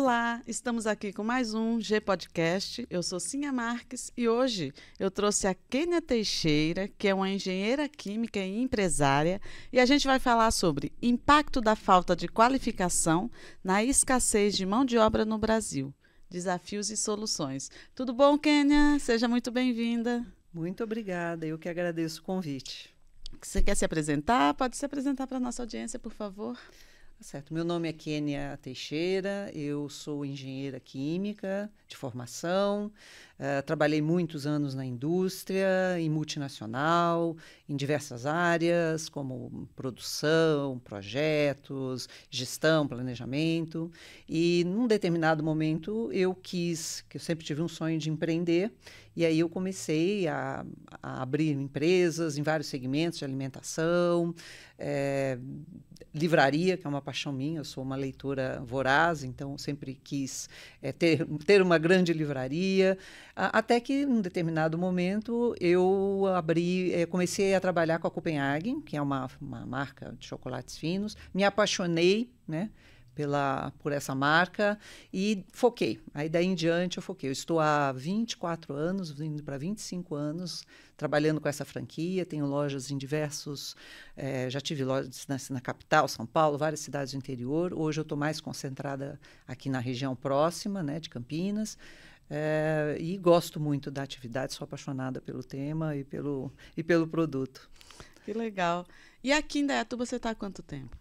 Olá, estamos aqui com mais um G Podcast. Eu sou Cinha Marques e hoje eu trouxe a Kênia Teixeira, que é uma engenheira química e empresária, e a gente vai falar sobre impacto da falta de qualificação na escassez de mão de obra no Brasil, desafios e soluções. Tudo bom, Kênia? Seja muito bem-vinda. Muito obrigada, eu que agradeço o convite. Você quer se apresentar? Pode se apresentar para a nossa audiência, por favor. Tá certo. Meu nome é Kênia Teixeira, eu sou engenheira química de formação, eh, trabalhei muitos anos na indústria, em multinacional, em diversas áreas, como produção, projetos, gestão, planejamento. E num determinado momento eu quis, que eu sempre tive um sonho de empreender, e aí eu comecei a, a abrir empresas em vários segmentos de alimentação, é, livraria, que é uma paixão minha, eu sou uma leitora voraz, então sempre quis é, ter, ter uma grande livraria. Até que, em um determinado momento, eu abri, eh, comecei a trabalhar com a Copenhagen, que é uma, uma marca de chocolates finos. Me apaixonei, né? Pela, por essa marca e foquei. Aí daí em diante eu foquei. Eu estou há 24 anos, vindo para 25 anos, trabalhando com essa franquia. Tenho lojas em diversos. Eh, já tive lojas na, na, capital, São Paulo, várias cidades do interior. Hoje eu estou mais concentrada aqui na região próxima, né, de Campinas. É, e gosto muito da atividade, sou apaixonada pelo tema e pelo, e pelo produto. Que legal. E aqui em Dayatuba você está há quanto tempo?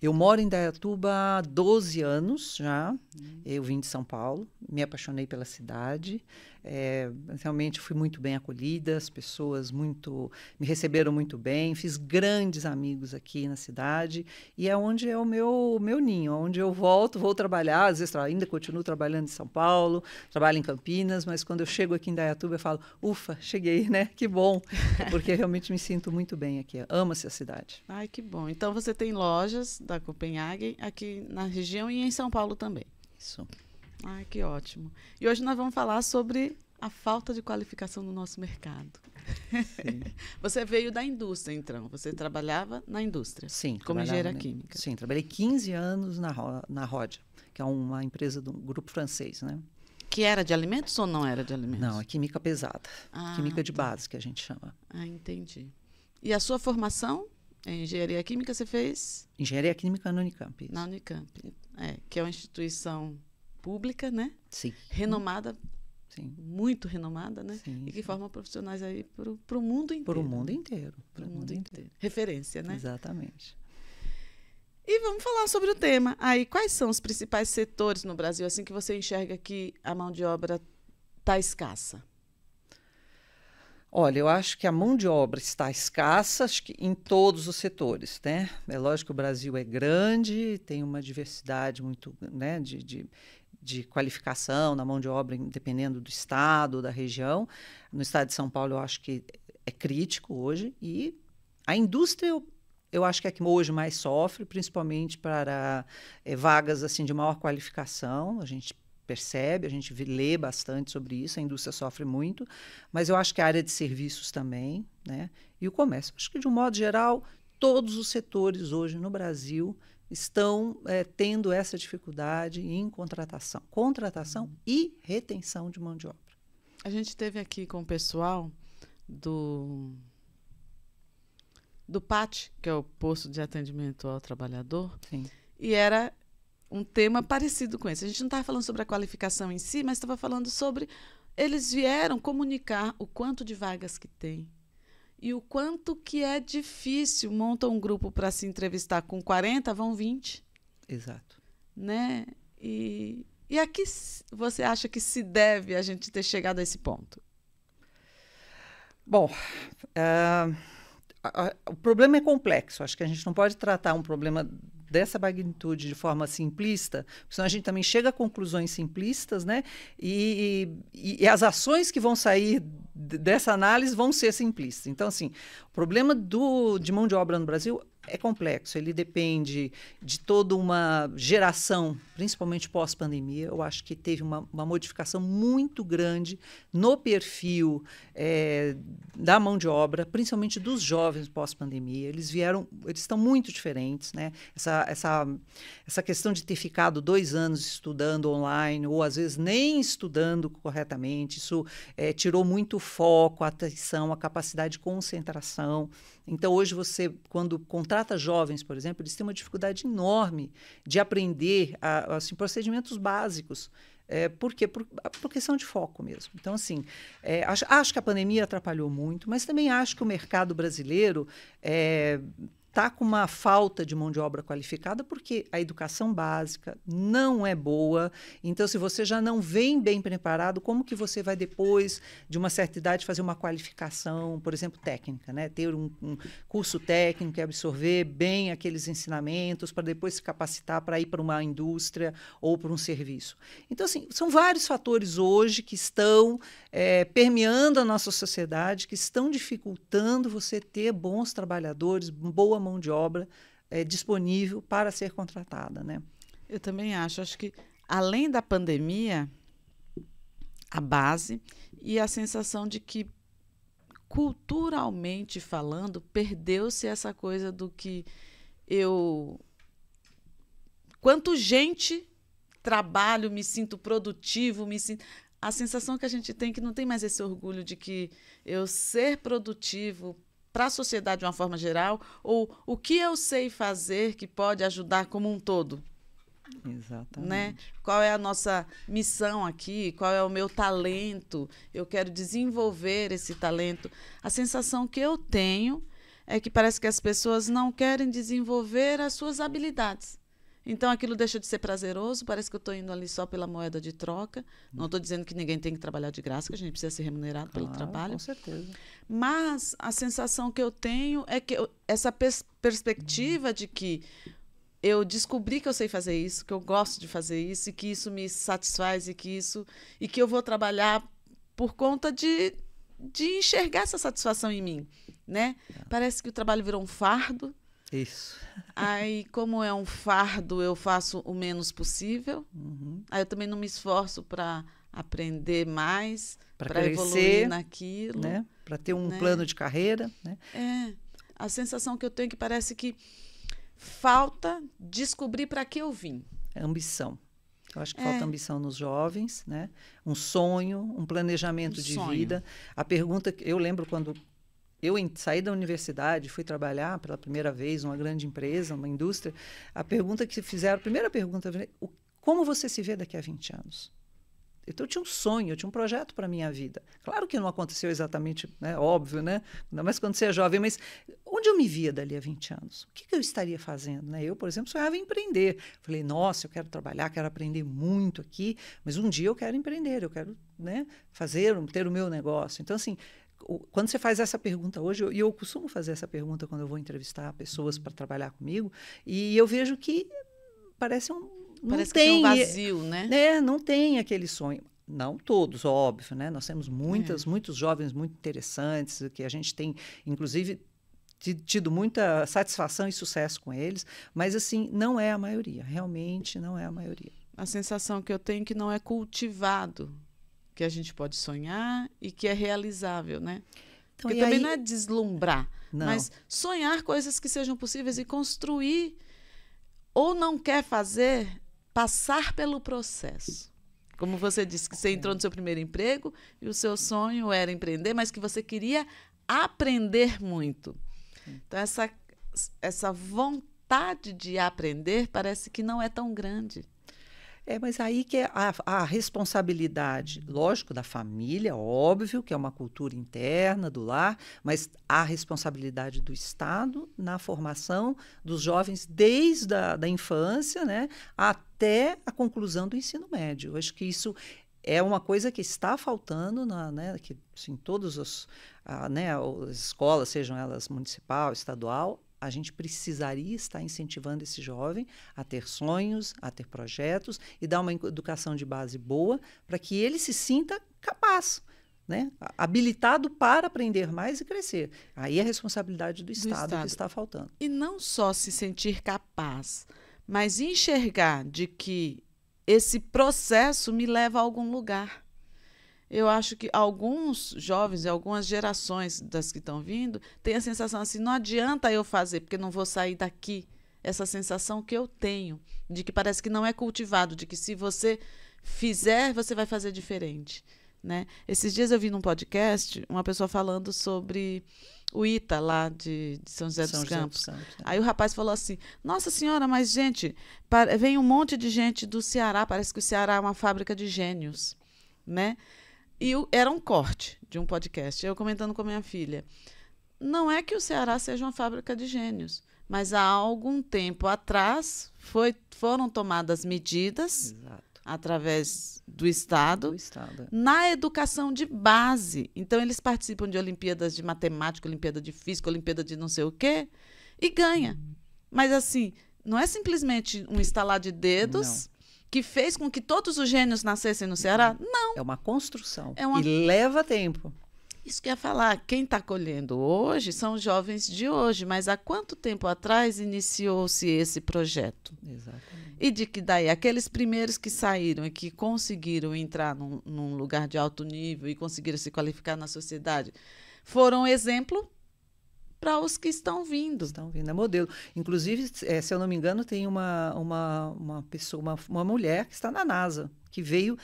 Eu moro em Dayatuba há 12 anos já. Hum. Eu vim de São Paulo, me apaixonei pela cidade. É, realmente fui muito bem acolhida, as pessoas muito me receberam muito bem, fiz grandes amigos aqui na cidade e é onde é o meu meu ninho, onde eu volto, vou trabalhar, às vezes ainda continuo trabalhando em São Paulo, trabalho em Campinas, mas quando eu chego aqui em Dayatuba eu falo, ufa, cheguei, né? Que bom, porque realmente me sinto muito bem aqui, ama-se a cidade. Ai, que bom. Então você tem lojas da Copenhague aqui na região e em São Paulo também. Isso. ai que ótimo. E hoje nós vamos falar sobre a falta de qualificação no nosso mercado. Sim. você veio da indústria, então. Você trabalhava na indústria. Sim. Como engenheira química. Sim, trabalhei 15 anos na, na Rodia, que é uma empresa de um grupo francês, né? Que era de alimentos ou não era de alimentos? Não, é química pesada. Ah, química de tá. base, que a gente chama. Ah, entendi. E a sua formação em engenharia química você fez? Engenharia química na Unicamp. Isso. Na Unicamp, é, que é uma instituição pública, né? Sim. Renomada Sim. muito renomada, né? Sim, e que forma profissionais aí para o mundo inteiro. Para o mundo inteiro. Para o mundo, inteiro. inteiro. Referência, né? Exatamente. E vamos falar sobre o tema. Aí, quais são os principais setores no Brasil, assim que você enxerga que a mão de obra está escassa? Olha, eu acho que a mão de obra está escassa em todos os setores, né? É lógico que o Brasil é grande, tem uma diversidade muito, né, de, de de qualificação na mão de obra, dependendo do estado, da região. No estado de São Paulo, eu acho que é crítico hoje. E a indústria, eu, eu acho que é que hoje mais sofre, principalmente para é, vagas assim de maior qualificação. A gente percebe, a gente lê bastante sobre isso, a indústria sofre muito, mas eu acho que a área de serviços também, né? E o comércio. Acho que, de um modo geral, todos os setores hoje no Brasil estão é, tendo essa dificuldade em contratação. Contratação uhum. e retenção de mão de obra. A gente teve aqui com o pessoal do do PAT, que é o posto de atendimento ao trabalhador. Sim. E era um tema parecido com esse. A gente não estava falando sobre a qualificação em si, mas estava falando sobre eles vieram comunicar o quanto de vagas que tem, e o quanto que é difícil. montar um grupo para se entrevistar com 40, vão 20. Exato. Né? E, e a que você acha que se deve a gente ter chegado a esse ponto? Bom, uh, a, a, o problema é complexo. Acho que a gente não pode tratar um problema dessa magnitude de forma simplista, senão a gente também chega a conclusões simplistas, né? E, e, e as ações que vão sair dessa análise vão ser simplistas. Então, assim, o problema do, de mão de obra no Brasil é complexo, ele depende de toda uma geração, principalmente pós-pandemia. Eu acho que teve uma, uma, modificação muito grande no perfil é, da mão de obra, principalmente dos jovens pós-pandemia. Eles vieram, eles estão muito diferentes, né? Essa, essa, essa questão de ter ficado dois anos estudando online, ou às vezes nem estudando corretamente, isso é, tirou muito foco, a atenção, a capacidade de concentração. Então, hoje, você, quando contrata jovens, por exemplo, eles têm uma dificuldade enorme de aprender a, assim, procedimentos básicos. É, por quê? Por, por, questão de foco mesmo. Então, assim, é, acho, acho, que a pandemia atrapalhou muito, mas também acho que o mercado brasileiro é, está com uma falta de mão de obra qualificada porque a educação básica não é boa. Então, se você já não vem bem preparado, como que você vai depois de uma certa idade fazer uma qualificação, por exemplo, técnica, né? Ter um, um curso técnico e absorver bem aqueles ensinamentos para depois se capacitar para ir para uma indústria ou para um serviço. Então, assim, são vários fatores hoje que estão é, permeando a nossa sociedade, que estão dificultando você ter bons trabalhadores, boa mão de obra é, disponível para ser contratada, né? Eu também acho. Acho que além da pandemia, a base e a sensação de que culturalmente falando perdeu-se essa coisa do que eu quanto gente trabalho, me sinto produtivo, me sinto a sensação que a gente tem é que não tem mais esse orgulho de que eu ser produtivo para a sociedade de uma forma geral? Ou o que eu sei fazer que pode ajudar como um todo? Né? Exatamente. Né? Qual é a nossa missão aqui? Qual é o meu talento? Eu quero desenvolver esse talento. A sensação que eu tenho é que parece que as pessoas não querem desenvolver as suas habilidades. Então aquilo deixa de ser prazeroso, parece que eu estou indo ali só pela moeda de troca. Não estou dizendo que ninguém tem que trabalhar de graça, que a gente precisa ser remunerado claro, pelo trabalho. Com certeza. Mas a sensação que eu tenho é que eu, essa pers perspectiva de que eu descobri que eu sei fazer isso, que eu gosto de fazer isso e que isso me satisfaz e que isso e que eu vou trabalhar por conta de de enxergar essa satisfação em mim, né? É. Parece que o trabalho virou um fardo isso. Aí, como é um fardo, eu faço o menos possível. Uhum. Aí eu também não me esforço para aprender mais, para evoluir naquilo. Né? Para ter um né? plano de carreira. Né? É. A sensação que eu tenho é que parece que falta descobrir para que eu vim. É ambição. Eu acho que é. falta ambição nos jovens, né? Um sonho, um planejamento um de sonho. vida. A pergunta que eu lembro quando eu saí da universidade, fui trabalhar pela primeira vez numa grande empresa, numa indústria. A pergunta que fizeram, a primeira pergunta, como você se vê daqui a 20 anos? Então eu tinha um sonho, eu tinha um projeto para minha vida. Claro que não aconteceu exatamente, né, óbvio, né? Ainda mais quando você é jovem, mas onde eu me via dali a 20 anos? O que, que eu estaria fazendo? Né? Eu, por exemplo, sonhava em empreender. Falei, nossa, eu quero trabalhar, quero aprender muito aqui, mas um dia eu quero empreender, eu quero né, fazer, ter o meu negócio. Então, assim, quando você faz essa pergunta hoje, e eu, eu costumo fazer essa pergunta quando eu vou entrevistar pessoas uhum. para trabalhar comigo, e eu vejo que parece um. Não parece tem, que tem um vazio, né? né? não tem aquele sonho. Não todos, óbvio, né? Nós temos muitas, é. muitos jovens muito interessantes, que a gente tem, inclusive, tido muita satisfação e sucesso com eles, mas assim, não é a maioria, realmente não é a maioria. A sensação que eu tenho é que não é cultivado, que a gente pode sonhar e que é realizável, né? Então, Porque também aí... não é deslumbrar, não. mas sonhar coisas que sejam possíveis e construir ou não quer fazer, passar pelo processo. Como você disse que você entrou no seu primeiro emprego e o seu sonho era empreender, mas que você queria aprender muito. Então essa essa vontade de aprender parece que não é tão grande. É, mas aí que é a, a, responsabilidade, lógico, da família, óbvio, que é uma cultura interna do lar, mas a responsabilidade do Estado na formação dos jovens desde a da infância né, até a conclusão do ensino médio. Eu acho que isso é uma coisa que está faltando na, né, que, em assim, todas as, né, as escolas, sejam elas municipal, estadual, a gente precisaria estar incentivando esse jovem a ter sonhos, a ter projetos e dar uma educação de base boa para que ele se sinta capaz. Né? habilitado para aprender mais e crescer. Aí é a responsabilidade do, do estado, estado, que está faltando. E não só se sentir capaz, mas enxergar de que esse processo me leva a algum lugar eu acho que alguns jovens e algumas gerações das que estão vindo têm a sensação assim: não adianta eu fazer, porque não vou sair daqui. Essa sensação que eu tenho, de que parece que não é cultivado, de que se você fizer, você vai fazer diferente. Né? Esses dias eu vi num podcast uma pessoa falando sobre o Ita, lá de, de São José São dos José Campos. Dos é. Aí o rapaz falou assim: Nossa Senhora, mas gente, vem um monte de gente do Ceará, parece que o Ceará é uma fábrica de gênios. Né? E era um corte de um podcast. Eu comentando com a minha filha. Não é que o Ceará seja uma fábrica de gênios, mas há algum tempo atrás foi, foram tomadas medidas Exato. através do Estado, do Estado na educação de base. Então, eles participam de Olimpíadas de Matemática, Olimpíada de Física, Olimpíada de não sei o quê, e ganha. Uhum. Mas, assim, não é simplesmente um estalar de dedos. Não que fez com que todos os gênios nascessem no Ceará? Não. É uma construção. É uma... E leva tempo. Isso quer falar, quem está colhendo hoje são os jovens de hoje, mas há quanto tempo atrás iniciou-se esse projeto? Exatamente. E de que daí aqueles primeiros que saíram e que conseguiram entrar num, num lugar de alto nível e conseguiram se qualificar na sociedade foram exemplo para os que estão vindo. Estão vindo, é modelo. Inclusive, é, se eu não me engano, tem uma, uma, uma pessoa, uma, uma mulher que está na NASA, que veio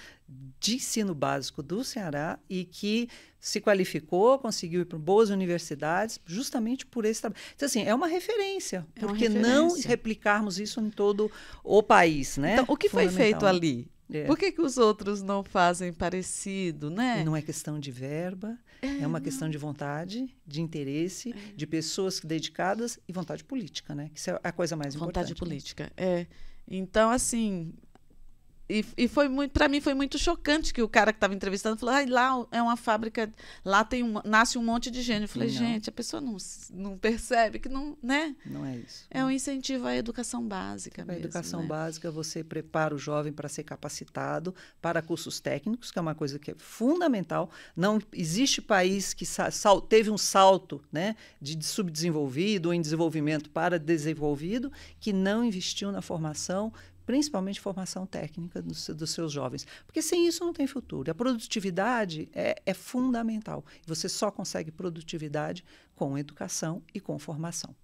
de ensino básico do Ceará e que se qualificou, conseguiu ir para boas universidades, justamente por esse trabalho. Então, assim, é uma referência, é porque não replicarmos isso em todo o país, né? Então, o que foi feito ali? É. Por que, que os outros não fazem parecido, né? Não é questão de verba, é uma questão de vontade, de interesse, é. de pessoas dedicadas e vontade política, né? Que isso é a coisa mais vontade importante. Vontade né? política, né? é. Então, assim, e, e foi muito, para mim foi muito chocante que o cara que estava entrevistando falou: ah, lá é uma fábrica, lá tem um, nasce um monte de gênio. Eu falei, não. gente, a pessoa não, não percebe que não, né? Não é isso. É um incentivo à educação básica a mesmo. educação né? básica, você prepara o jovem para ser capacitado para cursos técnicos, que é uma coisa que é fundamental. Não existe país que sal, teve um salto né, de subdesenvolvido ou em desenvolvimento para desenvolvido que não investiu na formação principalmente formação técnica dos, dos, seus jovens, porque sem isso não tem futuro. A produtividade é, é fundamental. Você só consegue produtividade com educação e com formação.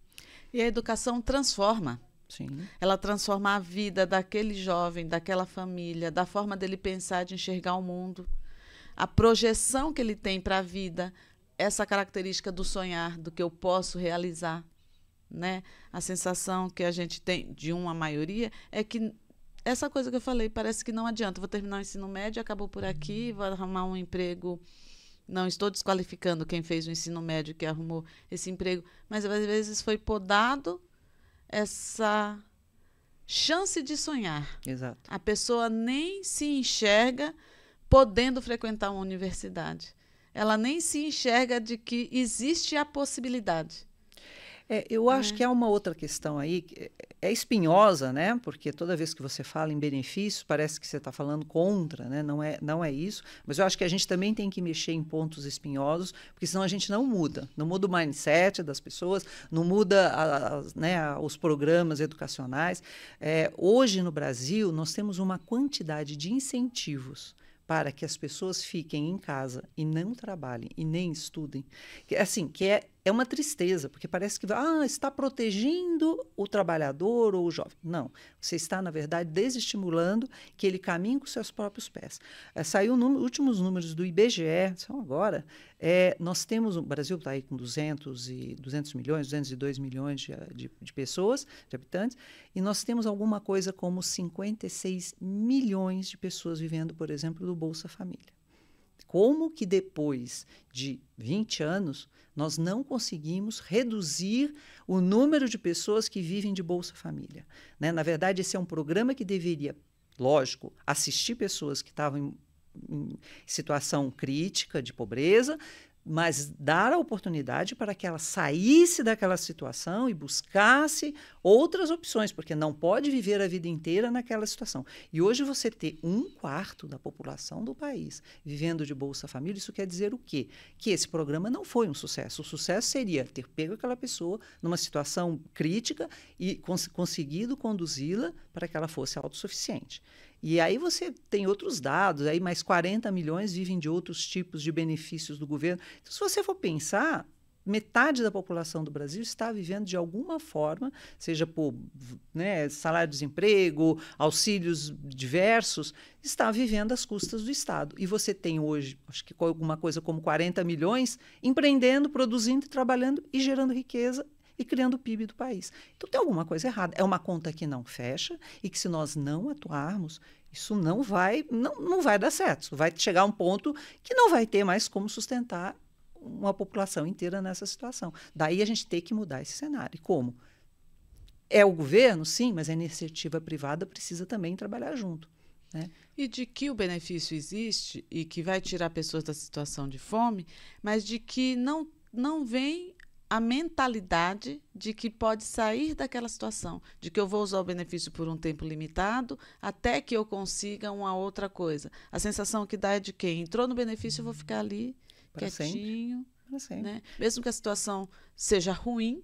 E a educação transforma. Sim. Ela transforma a vida daquele jovem, daquela família, da forma dele pensar, de enxergar o mundo, a projeção que ele tem para a vida, essa característica do sonhar, do que eu posso realizar né? A sensação que a gente tem de uma maioria é que essa coisa que eu falei parece que não adianta. Vou terminar o ensino médio, acabou por aqui, uhum. vou arrumar um emprego. Não estou desqualificando quem fez o ensino médio que arrumou esse emprego, mas às vezes foi podado essa chance de sonhar. Exato. A pessoa nem se enxerga podendo frequentar uma universidade. Ela nem se enxerga de que existe a possibilidade. É, eu acho é. que há uma outra questão aí, que é, é espinhosa, né? Porque toda vez que você fala em benefícios, parece que você está falando contra, né? Não é, não é isso. Mas eu acho que a gente também tem que mexer em pontos espinhosos, porque senão a gente não muda. Não muda o mindset das pessoas, não muda né, os programas educacionais. É, hoje no Brasil, nós temos uma quantidade de incentivos para que as pessoas fiquem em casa e não trabalhem e nem estudem. Assim, que é é uma tristeza, porque parece que ah, está protegendo o trabalhador ou o jovem. Não, você está, na verdade, desestimulando que ele caminhe com seus próprios pés. É, saiu os últimos números do IBGE, são agora, é, nós temos, o Brasil está aí com 200, e, 200 milhões, 202 milhões de, de, de pessoas, de habitantes, e nós temos alguma coisa como 56 milhões de pessoas vivendo, por exemplo, do Bolsa Família. Como que depois de 20 anos nós não conseguimos reduzir o número de pessoas que vivem de Bolsa Família? Né? Na verdade, esse é um programa que deveria, lógico, assistir pessoas que estavam em, em situação crítica de pobreza, mas dar a oportunidade para que ela saísse daquela situação e buscasse outras opções, porque não pode viver a vida inteira naquela situação. E hoje você ter um quarto da população do país vivendo de Bolsa Família, isso quer dizer o quê? Que esse programa não foi um sucesso. O sucesso seria ter pego aquela pessoa numa situação crítica e cons conseguido conduzi-la para que ela fosse autossuficiente. E aí você tem outros dados, aí mais 40 milhões vivem de outros tipos de benefícios do governo. Então, se você for pensar, metade da população do Brasil está vivendo de alguma forma, seja por né, salário-desemprego, auxílios diversos, está vivendo às custas do Estado. E você tem hoje, acho que alguma coisa como 40 milhões, empreendendo, produzindo, trabalhando e gerando riqueza e criando o PIB do país. Então tem alguma coisa errada. É uma conta que não fecha e que se nós não atuarmos, isso não vai, não, não vai dar certo. Vai chegar a um ponto que não vai ter mais como sustentar uma população inteira nessa situação. Daí a gente tem que mudar esse cenário. E como? É o governo, sim, mas a iniciativa privada precisa também trabalhar junto. Né? E de que o benefício existe e que vai tirar pessoas da situação de fome, mas de que não, não vem a mentalidade de que pode sair daquela situação, de que eu vou usar o benefício por um tempo limitado até que eu consiga uma outra coisa. A sensação que dá é de quem entrou no benefício, eu vou ficar ali Para quietinho, né? mesmo que a situação seja ruim,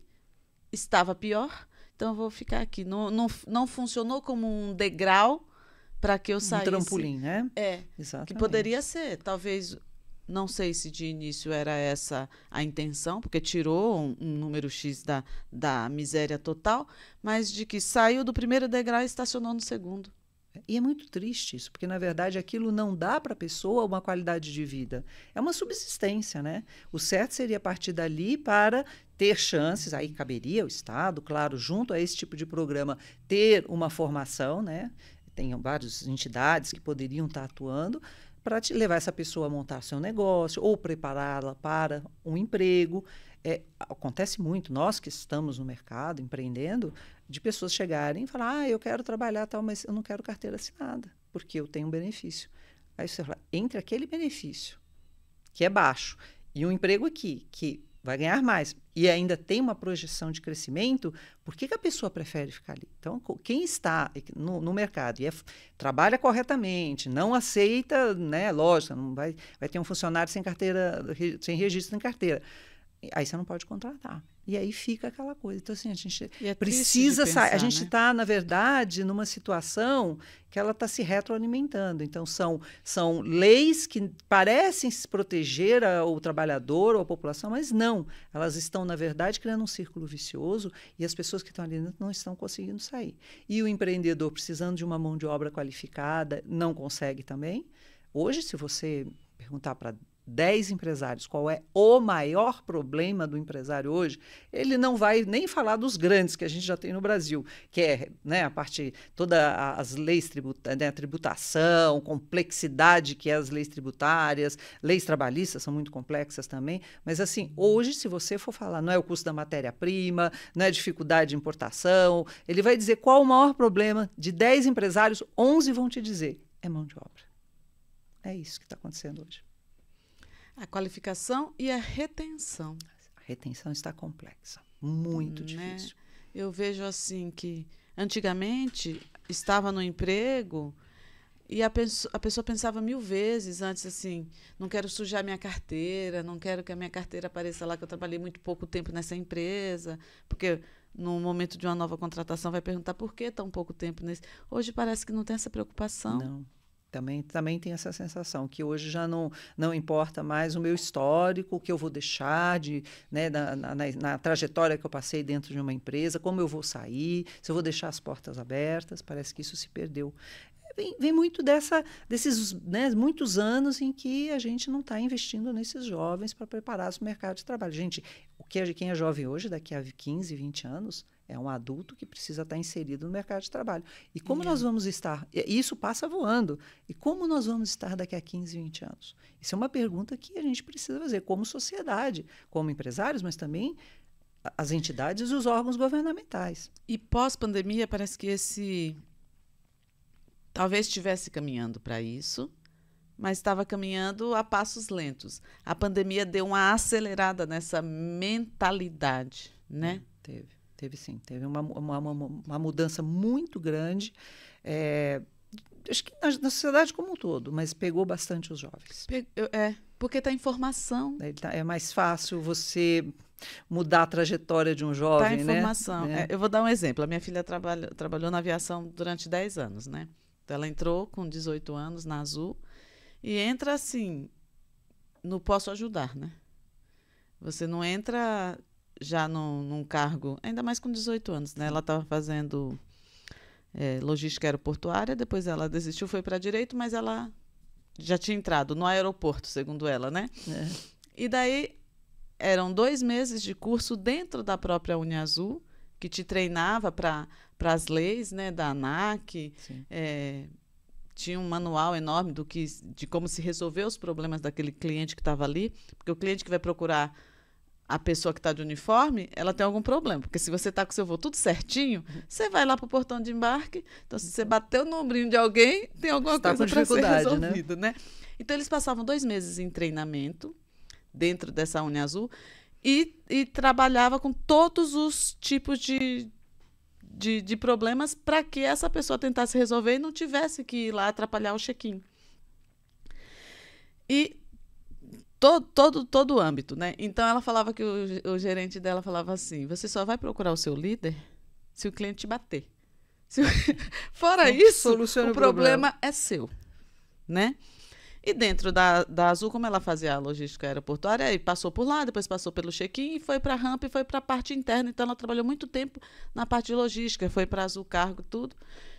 estava pior, então eu vou ficar aqui. Não, não, não funcionou como um degrau para que eu saísse. Um trampolim, né? É. Exatamente. Que poderia ser, talvez não sei se de início era essa a intenção, porque tirou um, um, número X da, da miséria total, mas de que saiu do primeiro degrau e estacionou no segundo. E é muito triste isso, porque na verdade aquilo não dá para a pessoa uma qualidade de vida. É uma subsistência, né? O certo seria partir dali para ter chances, aí caberia ao Estado, claro, junto a esse tipo de programa, ter uma formação, né? Tem várias entidades que poderiam estar tá atuando, para levar essa pessoa a montar seu negócio ou prepará-la para um emprego. É, acontece muito, nós que estamos no mercado empreendendo, de pessoas chegarem e falar: ah, eu quero trabalhar tal, mas eu não quero carteira assinada, porque eu tenho um benefício. Aí você fala: entre aquele benefício, que é baixo, e um emprego aqui, que vai ganhar mais e ainda tem uma projeção de crescimento, por que, que a pessoa prefere ficar ali? Então, quem está no, no mercado e é, trabalha corretamente, não aceita, né, lógico, não vai, vai ter um funcionário sem carteira, sem registro em carteira aí você não pode contratar. E aí fica aquela coisa. Então, assim, a gente é precisa pensar, sair. A gente está, né? Tá, na verdade, numa situação que ela está se retroalimentando. Então, são, são leis que parecem proteger a, o trabalhador ou a população, mas não. Elas estão, na verdade, criando um círculo vicioso e as pessoas que estão ali dentro não estão conseguindo sair. E o empreendedor, precisando de uma mão de obra qualificada, não consegue também. Hoje, se você perguntar para 10 empresários, qual é o maior problema do empresário hoje, ele não vai nem falar dos grandes que a gente já tem no Brasil, que é né, a parte, todas as leis tributárias, né, tributação, complexidade que é as leis tributárias, leis trabalhistas são muito complexas também, mas assim, hoje, se você for falar, não é o custo da matéria-prima, não é dificuldade de importação, ele vai dizer qual o maior problema, de 10 empresários, 11 vão te dizer, é mão de obra. É isso que está acontecendo hoje. A qualificação e a retenção. A retenção está complexa, muito né? difícil. Eu vejo assim que antigamente estava no emprego e a, pessoa, a pessoa pensava mil vezes antes assim, não quero sujar minha carteira, não quero que a minha carteira apareça lá que eu trabalhei muito pouco tempo nessa empresa, porque no momento de uma nova contratação vai perguntar por que tão pouco tempo nesse. Hoje parece que não tem essa preocupação. Não também, também tem essa sensação que hoje já não, não importa mais o meu histórico, o que eu vou deixar de, né, na, na, na, trajetória que eu passei dentro de uma empresa, como eu vou sair, se eu vou deixar as portas abertas, parece que isso se perdeu. É, vem, vem muito dessa, desses né, muitos anos em que a gente não está investindo nesses jovens para preparar o mercado de trabalho. Gente, o que quem é jovem hoje, daqui a 15, 20 anos, é um adulto que precisa estar inserido no mercado de trabalho. E como é. nós vamos estar? E isso passa voando. E como nós vamos estar daqui a 15, 20 anos? Isso é uma pergunta que a gente precisa fazer como sociedade, como empresários, mas também as entidades e os órgãos governamentais. E pós-pandemia, parece que esse. Talvez estivesse caminhando para isso, mas estava caminhando a passos lentos. A pandemia deu uma acelerada nessa mentalidade, né? Hum, teve. Teve sim, teve uma, uma, uma, uma mudança muito grande. É, acho que na, na, sociedade como um todo, mas pegou bastante os jovens. é, porque está em formação. É, é, mais fácil você mudar a trajetória de um jovem, Está em né? formação. Né? É, eu vou dar um exemplo. A minha filha trabalha, trabalhou na aviação durante 10 anos, né? Então, ela entrou com 18 anos na Azul e entra assim, no posso ajudar, né? Você não entra já no, num cargo, ainda mais com 18 anos, né? Ela estava fazendo é, logística aeroportuária, depois ela desistiu, foi para direito, mas ela já tinha entrado no aeroporto, segundo ela, né? É. E daí eram dois meses de curso dentro da própria Uniazul, que te treinava para as leis né, da ANAC. É, tinha um manual enorme do que, de como se resolver os problemas daquele cliente que estava ali, porque o cliente que vai procurar a pessoa que está de uniforme, ela tem algum problema. Porque se você está com seu voo tudo certinho, uhum. você vai lá para o portão de embarque. Então, se você bater o ombrinho de alguém, tem alguma tá coisa para ser né? resolvida, né? né? Então, eles passavam dois meses em treinamento dentro dessa Uni Azul e, e trabalhava com todos os tipos de, de, de problemas para que essa pessoa tentasse resolver e não tivesse que ir lá atrapalhar o check-in. E todo, todo, todo o âmbito, né? Então ela falava que o, o, gerente dela falava assim: você só vai procurar o seu líder se o cliente te bater. Se... Fora isso, o problema, problema, é seu, né? E dentro da, da Azul, como ela fazia a logística aeroportuária, e passou por lá, depois passou pelo check-in, foi para a rampa e foi para a parte interna. Então, ela trabalhou muito tempo na parte de logística, foi para Azul Cargo, tudo.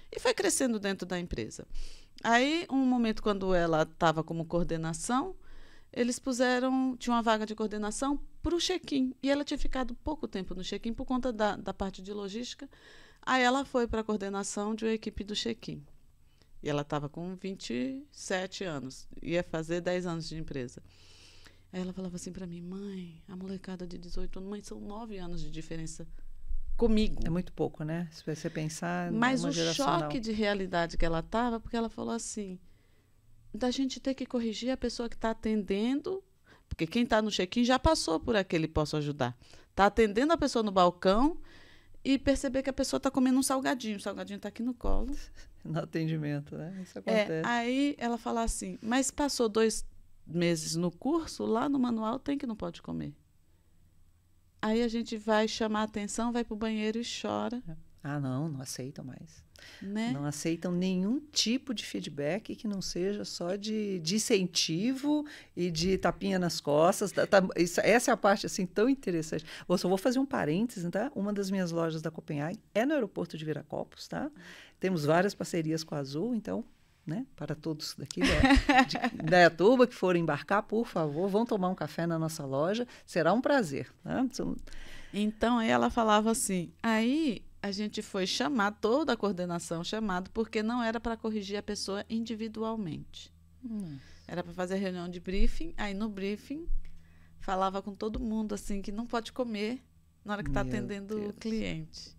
E foi crescendo dentro da empresa. Aí, um momento, quando ela estava como coordenação, eles puseram, tinha uma vaga de coordenação para o check-in. E ela tinha ficado pouco tempo no check-in por conta da, da parte de logística. Aí ela foi para a coordenação de uma equipe do check-in. E ela estava com 27 anos, ia fazer 10 anos de empresa. Aí ela falava assim para mim, mãe, a molecada de 18 anos, mãe, são 9 anos de diferença comigo. É muito pouco, né? Se você pensar. Mas o choque de realidade que ela estava, porque ela falou assim: da gente ter que corrigir a pessoa que está atendendo, porque quem está no check-in já passou por aquele posso ajudar. Está atendendo a pessoa no balcão e perceber que a pessoa está comendo um salgadinho. O salgadinho está aqui no colo. No atendimento, né? Isso é, acontece. É, aí ela fala assim, mas passou dois meses no curso, lá no manual tem que não pode comer. Aí a gente vai chamar a atenção, vai para o banheiro e chora. Ah, não, não aceito mais. Né? Não aceitam nenhum tipo de feedback que não seja só de, de incentivo e de tapinha nas costas. Tá, tá, isso, essa é a parte assim tão interessante. Eu só vou fazer um parênteses, tá? Uma das minhas lojas da Copenhague é no aeroporto de Viracopos, tá? Temos várias parcerias com a Azul, então né? para todos daqui da, de, da né, que forem embarcar, por favor, vão tomar um café na nossa loja, será um prazer. Né? Então ela falava assim, aí a gente foi chamado, toda a coordenação chamado, porque não era para corrigir a pessoa individualmente. Nossa. Era para fazer reunião de briefing, aí no briefing falava com todo mundo assim que não pode comer na hora que está atendendo Deus. o cliente.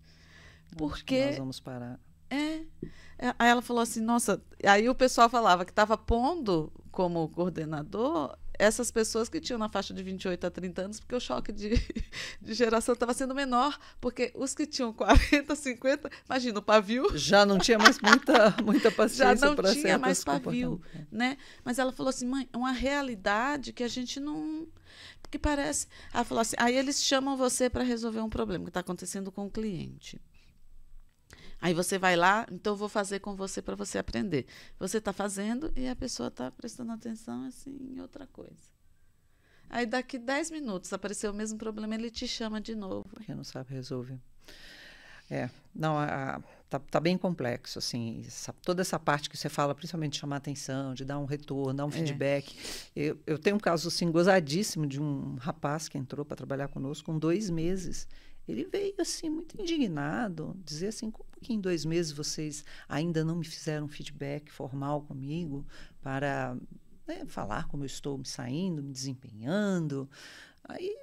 Porque nós vamos parar. É. é. Aí ela falou assim, nossa, aí o pessoal falava que estava pondo como coordenador essas pessoas que tinham na faixa de 28 a 30 anos, porque o choque de, de geração estava sendo menor, porque os que tinham 40, 50, imagina o pavio. Já não tinha mais muita, muita paciência Já não tinha mais pavio, né? né? Mas ela falou assim, mãe, é uma realidade que a gente não... Porque parece... Ela falou assim, aí eles chamam você para resolver um problema que está acontecendo com o cliente. Aí você vai lá, então eu vou fazer com você para você aprender. Você está fazendo e a pessoa está prestando atenção assim, em outra coisa. Aí daqui 10 minutos apareceu o mesmo problema, ele te chama de novo. Porque não sabe resolver. É, não, a, a, tá, tá, bem complexo, assim, essa, toda essa parte que você fala, principalmente de chamar atenção, de dar um retorno, dar um é. feedback. Eu, eu tenho um caso, assim, gozadíssimo de um rapaz que entrou para trabalhar conosco com dois meses ele veio assim muito indignado, dizer assim, como que em dois meses vocês ainda não me fizeram um feedback formal comigo para né, falar como eu estou me saindo, me desempenhando? Aí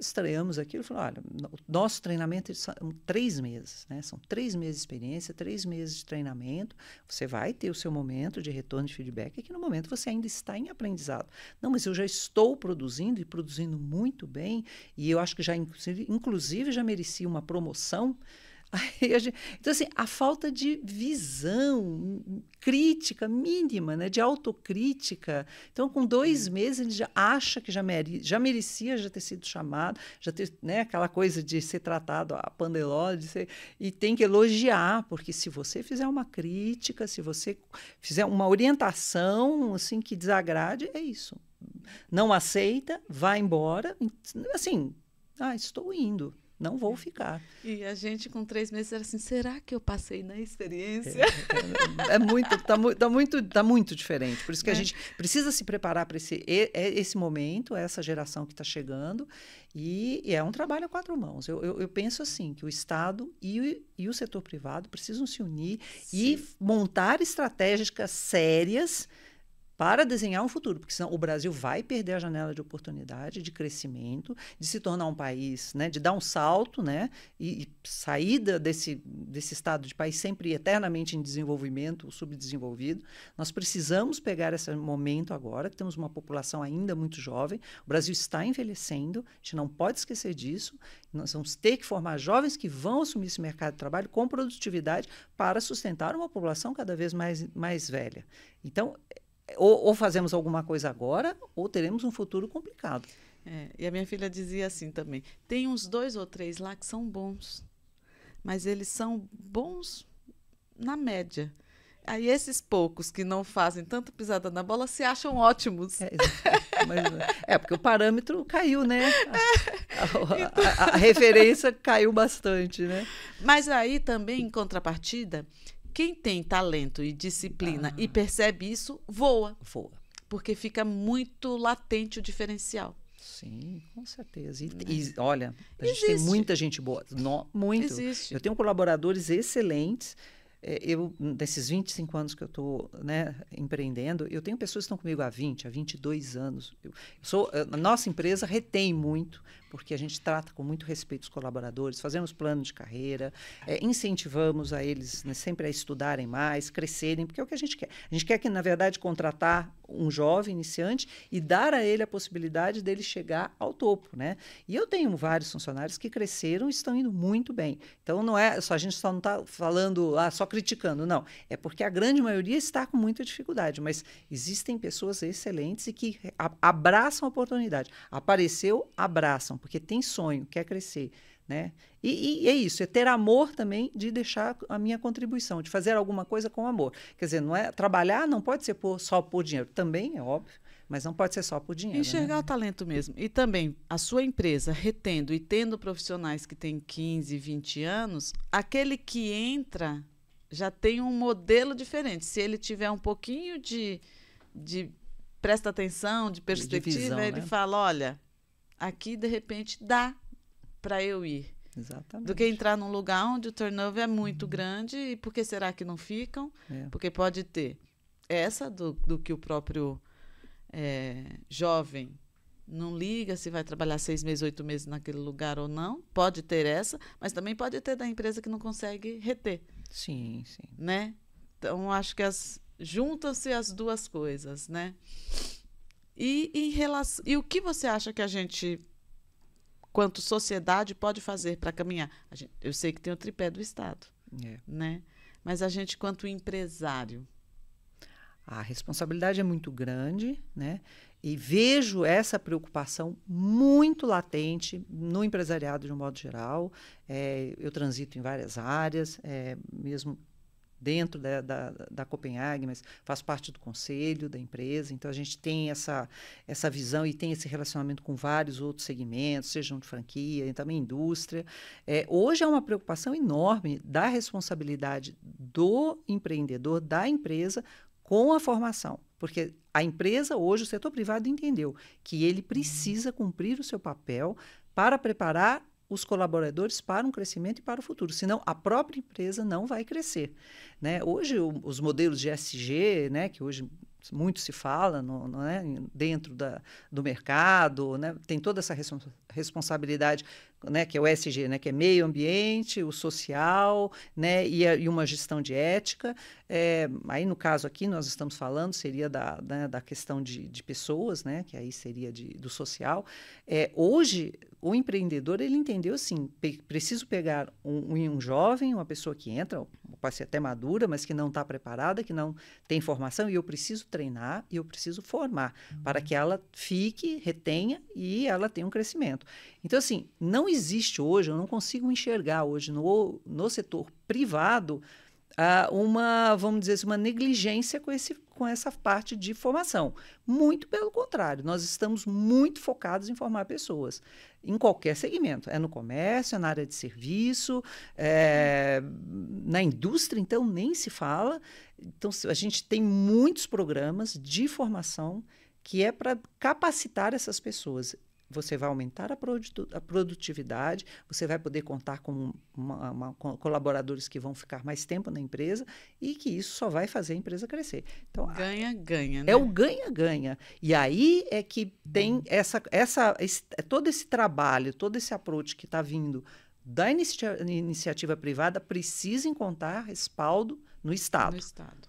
estreamos aquilo e falou olha, o nosso treinamento são três meses, né? São três meses de experiência, três meses de treinamento. Você vai ter o seu momento de retorno de feedback, e que no momento você ainda está em aprendizado. Não, mas eu já estou produzindo e produzindo muito bem, e eu acho que já, inclusive, já merecia uma promoção. Gente, então, assim, a falta de visão hum, crítica mínima, né, de autocrítica. Então, com dois meses, ele já acha que já, mere, já merecia já ter sido chamado, já ter né, aquela coisa de ser tratado a pandeló, de ser, e tem que elogiar, porque se você fizer uma crítica, se você fizer uma orientação assim que desagrade, é isso. Não aceita, vai embora. Assim, ah, estou indo não vou ficar. E a gente com três meses era assim, será que eu passei na experiência? É, é, é, é muito, tá, tá, muito, tá muito diferente. Por isso que é. a gente precisa se preparar para esse, é esse momento, é essa geração que está chegando. E, e, é um trabalho a quatro mãos. Eu, eu, eu penso assim, que o Estado e, e, o setor privado precisam se unir Sim. e montar estratégias sérias para desenhar um futuro, porque senão o Brasil vai perder a janela de oportunidade, de crescimento, de se tornar um país, né, de dar um salto, né, e, e saída desse, desse estado de país sempre eternamente em desenvolvimento, subdesenvolvido. Nós precisamos pegar esse momento agora, que temos uma população ainda muito jovem, o Brasil está envelhecendo, a gente não pode esquecer disso, nós vamos ter que formar jovens que vão assumir esse mercado de trabalho com produtividade para sustentar uma população cada vez mais, mais velha. Então, ou, ou fazemos alguma coisa agora, ou teremos um futuro complicado. É, e a minha filha dizia assim também: tem uns dois ou três lá que são bons, mas eles são bons na média. Aí esses poucos que não fazem tanta pisada na bola se acham ótimos. É, mas, é, é porque o parâmetro caiu, né? A, a, então a, a referência caiu bastante, né? Mas aí também, em contrapartida, quem tem talento e disciplina ah. e percebe isso, voa. Voa. Porque fica muito latente o diferencial. Sim, com certeza. E, né? e olha, a Existe. gente tem muita gente boa. No, muito. Existe. Eu tenho colaboradores excelentes. É, eu, nesses 25 anos que eu estou né, empreendendo, eu tenho pessoas que estão comigo há 20, há 22 anos. Eu, eu sou, a eh, nossa empresa retém muito, porque a gente trata com muito respeito os colaboradores, fazemos plano de carreira, é, incentivamos a eles né, sempre a estudarem mais, crescerem, porque é o que a gente quer. A gente quer que, na verdade, contratar um jovem iniciante e dar a ele a possibilidade dele chegar ao topo, né? E eu tenho vários funcionários que cresceram e estão indo muito bem. Então não é só a gente só não está falando, ah, só criticando, não. É porque a grande maioria está com muita dificuldade, mas existem pessoas excelentes e que abraçam a oportunidade. Apareceu, abraçam realização, porque tem sonho, quer crescer, né? E, e, é isso, é ter amor também de deixar a minha contribuição, de fazer alguma coisa com amor. Quer dizer, não é trabalhar não pode ser por, só por dinheiro, também é óbvio, mas não pode ser só por dinheiro. Né? Enxergar né? o talento mesmo. E também a sua empresa retendo e tendo profissionais que têm 15, 20 anos, aquele que entra já tem um modelo diferente. Se ele tiver um pouquinho de, de presta atenção, de perspectiva, de visão, ele né? fala, olha, Aqui, de repente, dá para eu ir. Exatamente. Do que entrar num lugar onde o turnover é muito uhum. grande e por que será que não ficam? É. Porque pode ter essa do, do que o próprio é, jovem não liga se vai trabalhar seis meses, oito meses naquele lugar ou não. Pode ter essa, mas também pode ter da empresa que não consegue reter. Sim, sim. Né? Então, acho que as, juntam-se as duas coisas, né? E, em relação, e o que você acha que a gente, quanto sociedade, pode fazer para caminhar? Gente, eu sei que tem o tripé do Estado, é. né? mas a gente, quanto empresário. A responsabilidade é muito grande, né? E vejo essa preocupação muito latente no empresariado de um modo geral. É, eu transito em várias áreas, é, mesmo dentro da, da, da, Copenhague, mas faço parte do conselho da empresa, então a gente tem essa, essa visão e tem esse relacionamento com vários outros segmentos, sejam de franquia, também indústria. É, hoje é uma preocupação enorme da responsabilidade do empreendedor, da empresa, com a formação. Porque a empresa, hoje, o setor privado entendeu que ele precisa cumprir o seu papel para preparar os colaboradores para um crescimento e para o futuro, senão a própria empresa não vai crescer. Né? Hoje, o, os modelos de SG, né, que hoje muito se fala no, no, né, dentro da, do mercado, né, tem toda essa responsabilidade né, que é o SG, né, que é meio ambiente, o social, né, e, a, e uma gestão de ética. É, aí, no caso aqui, nós estamos falando, seria da, né, da questão de, de pessoas, né, que aí seria de, do social. É, hoje, o empreendedor, ele entendeu assim, pe preciso pegar um, um jovem, uma pessoa que entra, pode ser até madura, mas que não está preparada, que não tem formação, e eu preciso treinar e eu preciso formar uhum. para que ela fique, retenha e ela tenha um crescimento. Então, assim, não existe hoje, eu não consigo enxergar hoje no, no setor privado uh, uma, vamos dizer assim, uma negligência com, esse, com essa parte de formação. Muito pelo contrário, nós estamos muito focados em formar pessoas em qualquer segmento. É no comércio, é na área de serviço, é, na indústria, então, nem se fala. Então, a gente tem muitos programas de formação que é para capacitar essas pessoas você vai aumentar a, produ a produtividade, você vai poder contar com, uma, uma, com, colaboradores que vão ficar mais tempo na empresa e que isso só vai fazer a empresa crescer. Então, ganha, ganha. Né? É o ganha-ganha. E aí é que tem essa, essa, esse, é todo esse trabalho, todo esse approach que está vindo da inicia iniciativa privada precisa encontrar respaldo no Estado. No Estado.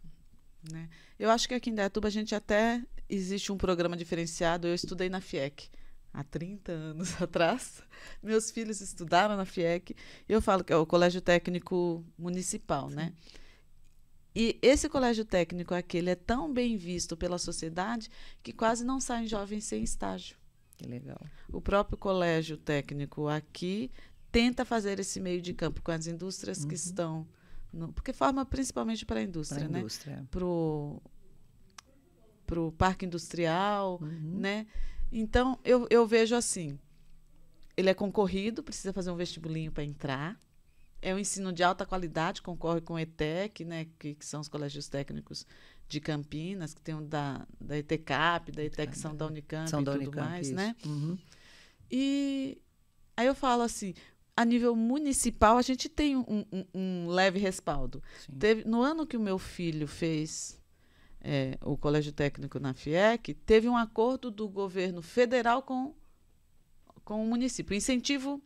Né? Eu acho que aqui em Datuba a gente até existe um programa diferenciado. Eu estudei na FIEC há 30 anos atrás. Meus filhos estudaram na FIEC. Eu falo que é o Colégio Técnico Municipal, né? Sim. né? E esse colégio técnico aquele é tão bem visto pela sociedade que quase não saem jovens sem estágio. Que legal. O próprio colégio técnico aqui tenta fazer esse meio de campo com as indústrias uhum. que estão no, porque forma principalmente para a indústria, pra né? Indústria. para o parque industrial, uhum. né? Então, eu, eu vejo assim: ele é concorrido, precisa fazer um vestibulinho para entrar. É um ensino de alta qualidade, concorre com o ETEC, né, que, que são os colégios técnicos de Campinas, que tem o um da, da ETCAP, da ETEC são da é. Unicamp são e da tudo Unicamp, mais, né? Uhum. E aí eu falo assim, a nível municipal a gente tem um, um, um leve respaldo. Teve, no ano que o meu filho fez é, o Colégio Técnico na FIEC, teve um acordo do governo federal com, com o município, incentivo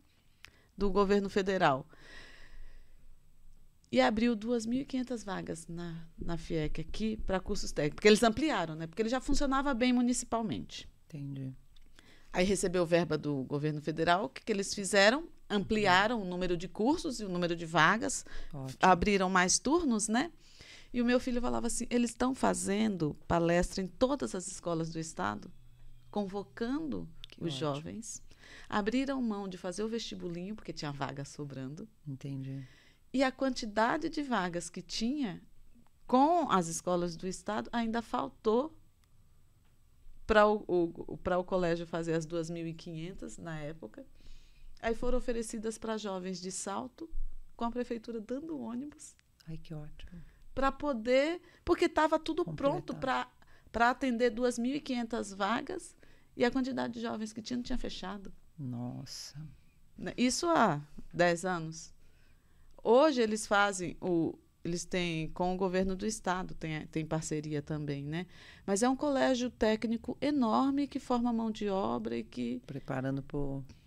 do governo federal. E abriu 2.500 vagas na, na FIEC aqui para cursos técnicos, porque eles ampliaram, né? porque ele já funcionava bem municipalmente. Entendi. Aí recebeu verba do governo federal, o que, que eles fizeram? Ampliaram o número de cursos e o número de vagas, Ótimo. abriram mais turnos, né? E o meu filho falava assim: eles estão fazendo palestra em todas as escolas do estado, convocando que os ótimo. jovens. Abriram mão de fazer o vestibulinho, porque tinha vaga sobrando. Entendi. E a quantidade de vagas que tinha com as escolas do estado ainda faltou para o, o, o colégio fazer as 2.500 na época. Aí foram oferecidas para jovens de salto, com a prefeitura dando ônibus. Ai, que ótimo para poder. Porque estava tudo Completar. pronto para atender 2.500 vagas e a quantidade de jovens que tinha não tinha fechado. Nossa. Né? Isso há 10 anos. Hoje eles fazem o. Eles têm com o governo do estado, tem, tem parceria também, né? Mas é um colégio técnico enorme que forma mão de obra e que. Preparando para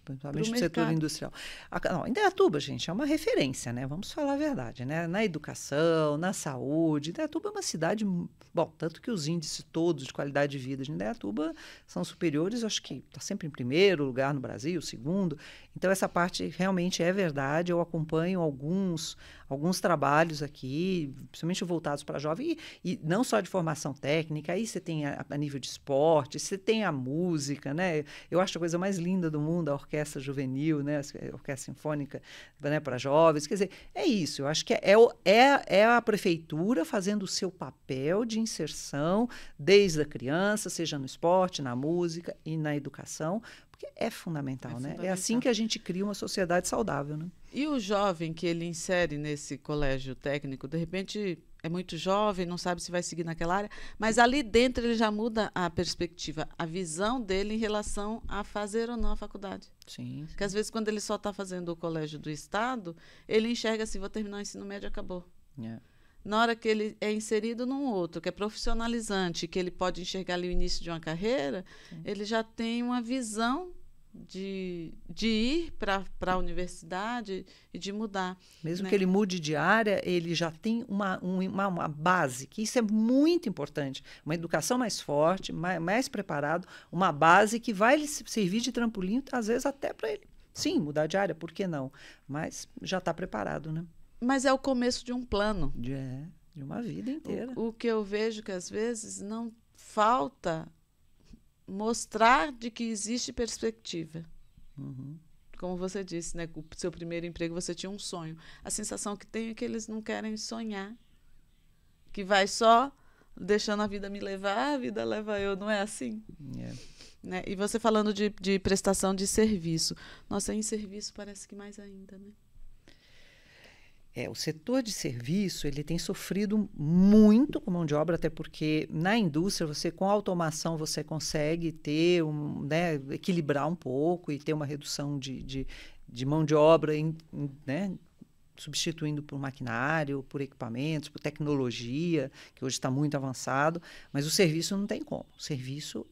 principalmente no setor industrial. A, não, Indaiatuba, é gente, é uma referência, né? Vamos falar a verdade, né? Na educação, na saúde. Indaiatuba é, é uma cidade. Bom, tanto que os índices todos de qualidade de vida de Indaiatuba é são superiores, acho que está sempre em primeiro lugar no Brasil, segundo. Então, essa parte realmente é verdade. Eu acompanho alguns, alguns trabalhos aqui, principalmente voltados para jovem, e, e, não só de formação técnica, aí você tem a, a nível de esporte, você tem a música, né? Eu acho a coisa mais linda do mundo, a orquestra orquestra juvenil, né, eh, orquestra sinfônica né, para jovens. Quer dizer, é isso. Eu acho que é, é, é, é a prefeitura fazendo o seu papel de inserção desde a criança, seja no esporte, na música e na educação, porque é fundamental, é né? É fundamental. É assim que a gente cria uma sociedade saudável, né? E o jovem que ele insere nesse colégio técnico, de repente é muito jovem, não sabe se vai seguir naquela área, mas ali dentro ele já muda a perspectiva, a visão dele em relação a fazer ou não a faculdade. Sim. Porque às vezes quando ele só está fazendo o colégio do estado, ele enxerga assim, vou terminar o ensino médio, acabou. Yeah. É. Na hora que ele é inserido num outro, que é profissionalizante, que ele pode enxergar ali o início de uma carreira, Sim. ele já tem uma visão de, de ir para a universidade e de mudar. Mesmo né? que ele mude de área, ele já tem uma, uma, uma, base, que isso é muito importante. Uma educação mais forte, mais, mais preparado, uma base que vai lhe servir de trampolim, às vezes até para ele. Sim, mudar de área, por que não? Mas já está preparado, né? Mas é o começo de um plano. de é, de uma vida inteira. O, o que eu vejo que às vezes não falta mostrar de que existe perspectiva. Uhum. Como você disse, né? O seu primeiro emprego você tinha um sonho. A sensação que tenho é que eles não querem sonhar. Que vai só deixando a vida me levar, a vida leva eu, não é assim? Yeah. É. Né? E você falando de, de prestação de serviço. Nossa, em serviço parece que mais ainda, né? É, o setor de serviço ele tem sofrido muito com mão de obra, até porque na indústria você com automação você consegue ter um, né, equilibrar um pouco e ter uma redução de, de, de mão de obra, em, em, né, substituindo por maquinário, por equipamentos, por tecnologia, que hoje está muito avançado, mas o serviço não tem como. O serviço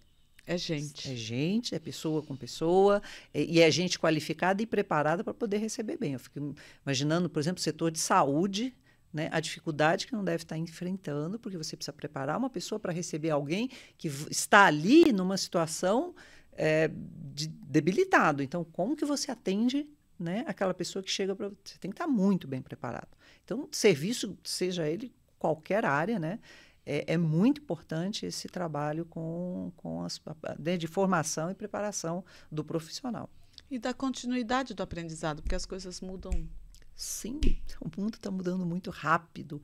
é gente. É gente, é pessoa com pessoa, e é gente qualificada e preparada para poder receber bem. Eu fico imaginando, por exemplo, o setor de saúde, né, a dificuldade que não deve estar tá enfrentando, porque você precisa preparar uma pessoa para receber alguém que está ali numa situação é, de, debilitado. Então, como que você atende né, aquela pessoa que chega para você? tem que estar tá muito bem preparado. Então, serviço, seja ele qualquer área, né? é, é, muito importante esse trabalho com, com as, né, de formação e preparação do profissional. E da continuidade do aprendizado, porque as coisas mudam. Sim, o mundo está mudando muito rápido.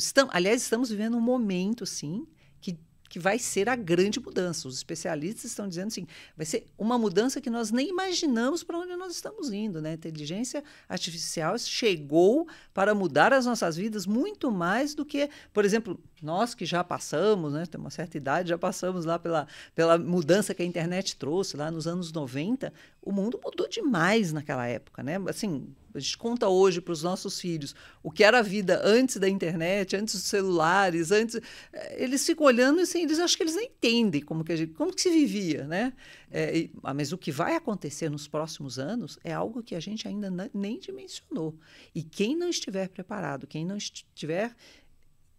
Estamos, aliás, estamos vivendo um momento, sim, que que vai ser a grande mudança. Os especialistas estão dizendo assim, vai ser uma mudança que nós nem imaginamos para onde nós estamos indo, né? A inteligência artificial chegou para mudar as nossas vidas muito mais do que, por exemplo, nós que já passamos, né, temos uma certa idade, já passamos lá pela, pela mudança que a internet trouxe lá nos anos 90, o mundo mudou demais naquela época, né? Assim, a gente conta hoje para os nossos filhos o que era a vida antes da internet, antes dos celulares, antes. Eh, eles ficam olhando e assim, eles acham que eles não entendem como que, gente, como que se vivia, né? É, e, ah, mas o que vai acontecer nos próximos anos é algo que a gente ainda nem dimensionou. E quem não estiver preparado, quem não estiver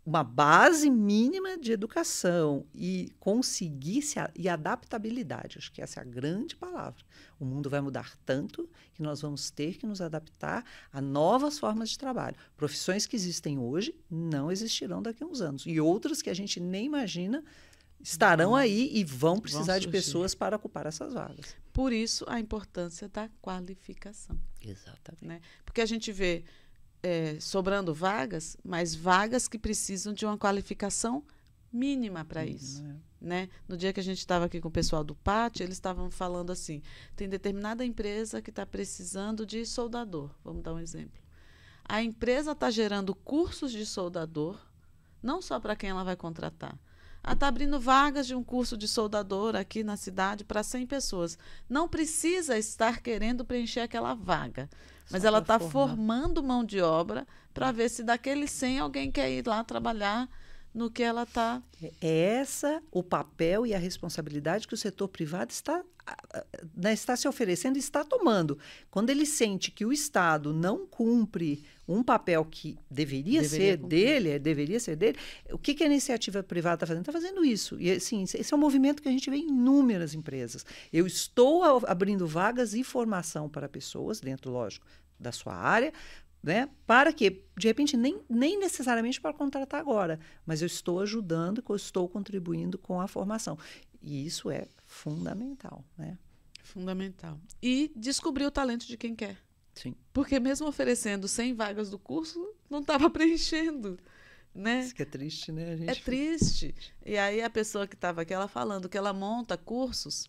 uma base mínima de educação e conseguir se a, e adaptabilidade, acho que essa é a grande palavra. O mundo vai mudar tanto que nós vamos ter que nos adaptar a novas formas de trabalho. Profissões que existem hoje não existirão daqui a uns anos e outras que a gente nem imagina estarão uhum. aí e vão precisar vão de pessoas para ocupar essas vagas. Por isso a importância da qualificação. Exatamente. Né? Porque a gente vê é, sobrando vagas, mas vagas que precisam de uma qualificação mínima para isso. É. Né? No dia que a gente estava aqui com o pessoal do PAT, eles estavam falando assim: tem determinada empresa que está precisando de soldador. Vamos dar um exemplo. A empresa está gerando cursos de soldador, não só para quem ela vai contratar. Ela está abrindo vagas de um curso de soldador aqui na cidade para 100 pessoas. Não precisa estar querendo preencher aquela vaga mas ela está formando mão de obra para ver se daqueles 100 alguém quer ir lá trabalhar no que ela está. É essa o papel e a responsabilidade que o setor privado está, né, está se oferecendo e está tomando. Quando ele sente que o Estado não cumpre um papel que deveria, deveria ser cumprir. dele, é, deveria ser dele. O que, que a iniciativa privada está fazendo? Está fazendo isso. E assim, esse é um movimento que a gente vê em inúmeras empresas. Eu estou abrindo vagas e formação para pessoas, dentro, lógico, da sua área, né? Para que, de repente, nem, nem necessariamente para contratar agora, mas eu estou ajudando, eu estou contribuindo com a formação. E isso é fundamental, né? Fundamental. E descobrir o talento de quem quer. Sim. Porque mesmo oferecendo 100 vagas do curso, não estava preenchendo. Né? Isso que é triste, né? Gente... É triste. E aí a pessoa que estava aqui, ela falando que ela monta cursos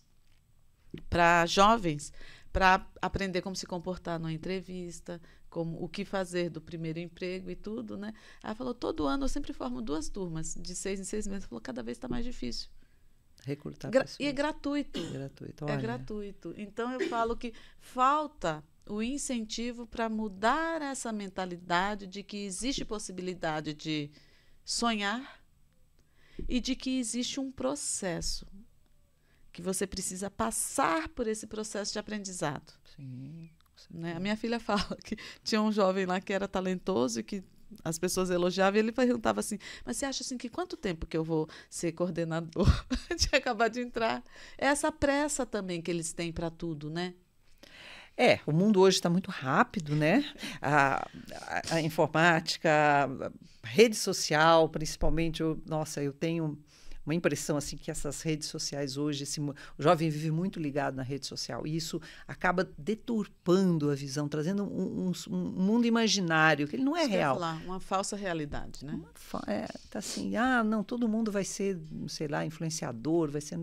para jovens para aprender como se comportar numa entrevista, como o que fazer do primeiro emprego e tudo, né? Ela falou, todo ano eu sempre formo duas turmas, de seis em seis meses. Ela falou, cada vez está mais difícil. Recrutar Gra pessoas. E é gratuito. É gratuito, olha. É gratuito. Então eu falo que falta o incentivo para mudar essa mentalidade de que existe possibilidade de sonhar e de que existe um processo que você precisa passar por esse processo de aprendizado. Sim. Né? A minha filha fala que tinha um jovem lá que era talentoso e que as pessoas elogiavam e ele perguntava assim: Mas você acha assim que quanto tempo que eu vou ser coordenador de acabar de entrar? É essa pressa também que eles têm para tudo, né? É, o mundo hoje está muito rápido, né? A, a, a informática, a rede social, principalmente. Eu, nossa, eu tenho uma impressão assim que essas redes sociais hoje, esse, o jovem vive muito ligado na rede social e isso acaba deturpando a visão, trazendo um, um, um mundo imaginário que ele não é isso real. Falar, uma falsa realidade, né? é, tá assim, ah, não, todo mundo vai ser, sei lá, influenciador, vai ser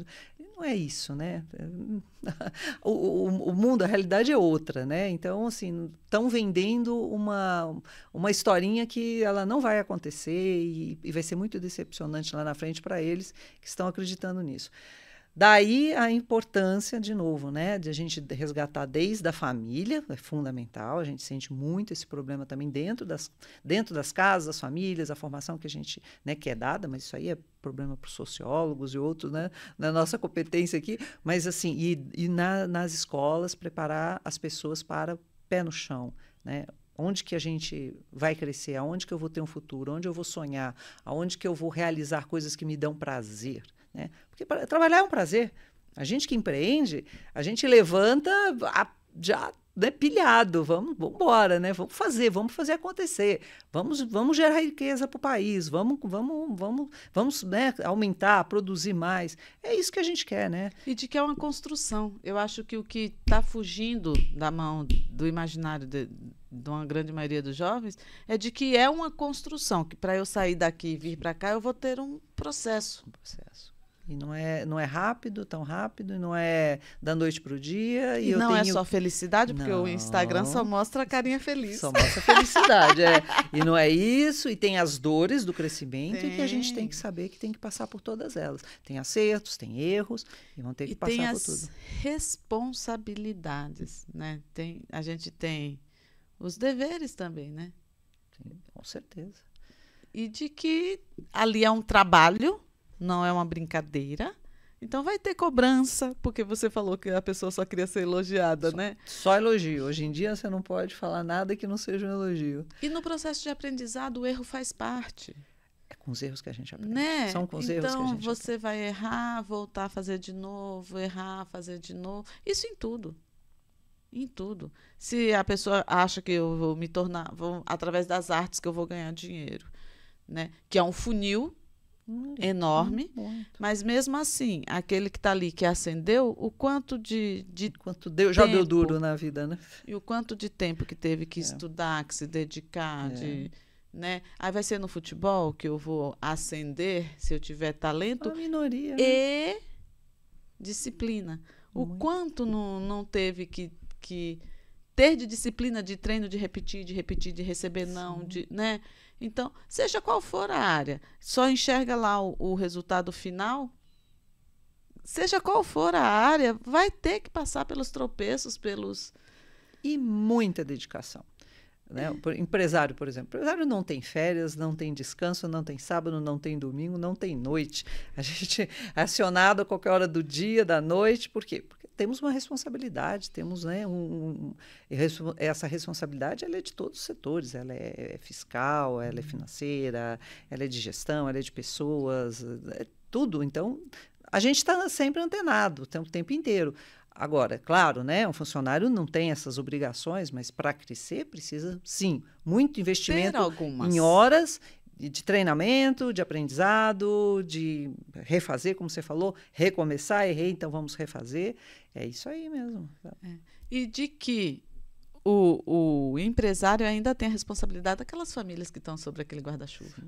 não é isso, né? o, o, o, mundo, a realidade é outra, né? Então, assim, estão vendendo uma, uma historinha que ela não vai acontecer e, e vai ser muito decepcionante lá na frente para eles que estão acreditando nisso. Daí a importância, de novo, né, de a gente resgatar desde a família, é fundamental, a gente sente muito esse problema também dentro das, dentro das casas, das famílias, a formação que a gente, né, que é dada, mas isso aí é problema para os sociólogos e outros, né, na nossa competência aqui, mas assim, e, e na, nas escolas, preparar as pessoas para pé no chão, né, onde que a gente vai crescer, aonde que eu vou ter um futuro, onde eu vou sonhar, aonde que eu vou realizar coisas que me dão prazer, né? Porque trabalhar é um prazer. A gente que empreende, a gente levanta a, já né, pilhado, vamos, vamos embora, né? Vamos fazer, vamos fazer acontecer, vamos, vamos gerar riqueza para o país, vamos, vamos, vamos, vamos né, aumentar, produzir mais. É isso que a gente quer, né? E de que é uma construção. Eu acho que o que está fugindo da mão do imaginário de, de uma grande maioria dos jovens é de que é uma construção, que para eu sair daqui e vir para cá, eu vou ter um processo. Um processo. E não é, não é rápido, tão rápido, e não é da noite para o dia. E, e não é tenho... é só felicidade, porque não, o Instagram só mostra a carinha feliz. Só mostra felicidade, é. E não é isso, e tem as dores do crescimento, tem. e que a gente tem que saber que tem que passar por todas elas. Tem acertos, tem erros, e vão ter que e passar tem por as tudo. responsabilidades, né? Tem, a gente tem os deveres também, né? Sim, com certeza. E de que ali é um trabalho não é uma brincadeira. Então vai ter cobrança, porque você falou que a pessoa só queria ser elogiada, só, né? Só elogio. Hoje em dia você não pode falar nada que não seja um elogio. E no processo de aprendizado, o erro faz parte. É com os erros que a gente aprende. Né? São com os então, erros que a então, gente Então você aprende. vai errar, voltar a fazer de novo, errar, fazer de novo. Isso em tudo. Em tudo. Se a pessoa acha que eu vou me tornar, vou, através das artes que eu vou ganhar dinheiro, né? Que é um funil enorme, muito. mas mesmo assim, aquele que está ali que acendeu, o quanto de, de quanto deu, tempo, já deu duro na vida, né? E o quanto de tempo que teve que é. estudar, que se dedicar, é. de, né? Aí vai ser no futebol que eu vou acender se eu tiver talento. Uma minoria. Né? E né? disciplina. Muito. O quanto não, não teve que, que ter de disciplina, de treino, de repetir, de repetir, de receber Sim. não, de, né? Então, seja qual for a área, só enxerga lá o, o resultado final. Seja qual for a área, vai ter que passar pelos tropeços, pelos. E muita dedicação. Né? É. Por, empresário, por exemplo. empresário não tem férias, não tem descanso, não tem sábado, não tem domingo, não tem noite. A gente é acionado a qualquer hora do dia, da noite, por quê? Porque temos uma responsabilidade, temos né, um, um, essa responsabilidade ela é de todos os setores, ela é, é fiscal, ela é uhum. financeira, ela é de gestão, ela é de pessoas, é tudo. Então, a gente está sempre antenado, o tempo inteiro. Agora, claro, né, um funcionário não tem essas obrigações, mas para crescer precisa, sim, muito investimento em horas de treinamento, de aprendizado, de refazer, como você falou, recomeçar, errei, então vamos refazer. É isso aí mesmo. É. E de que o, o, empresário ainda tem a responsabilidade daquelas famílias que estão sobre aquele guarda-chuva.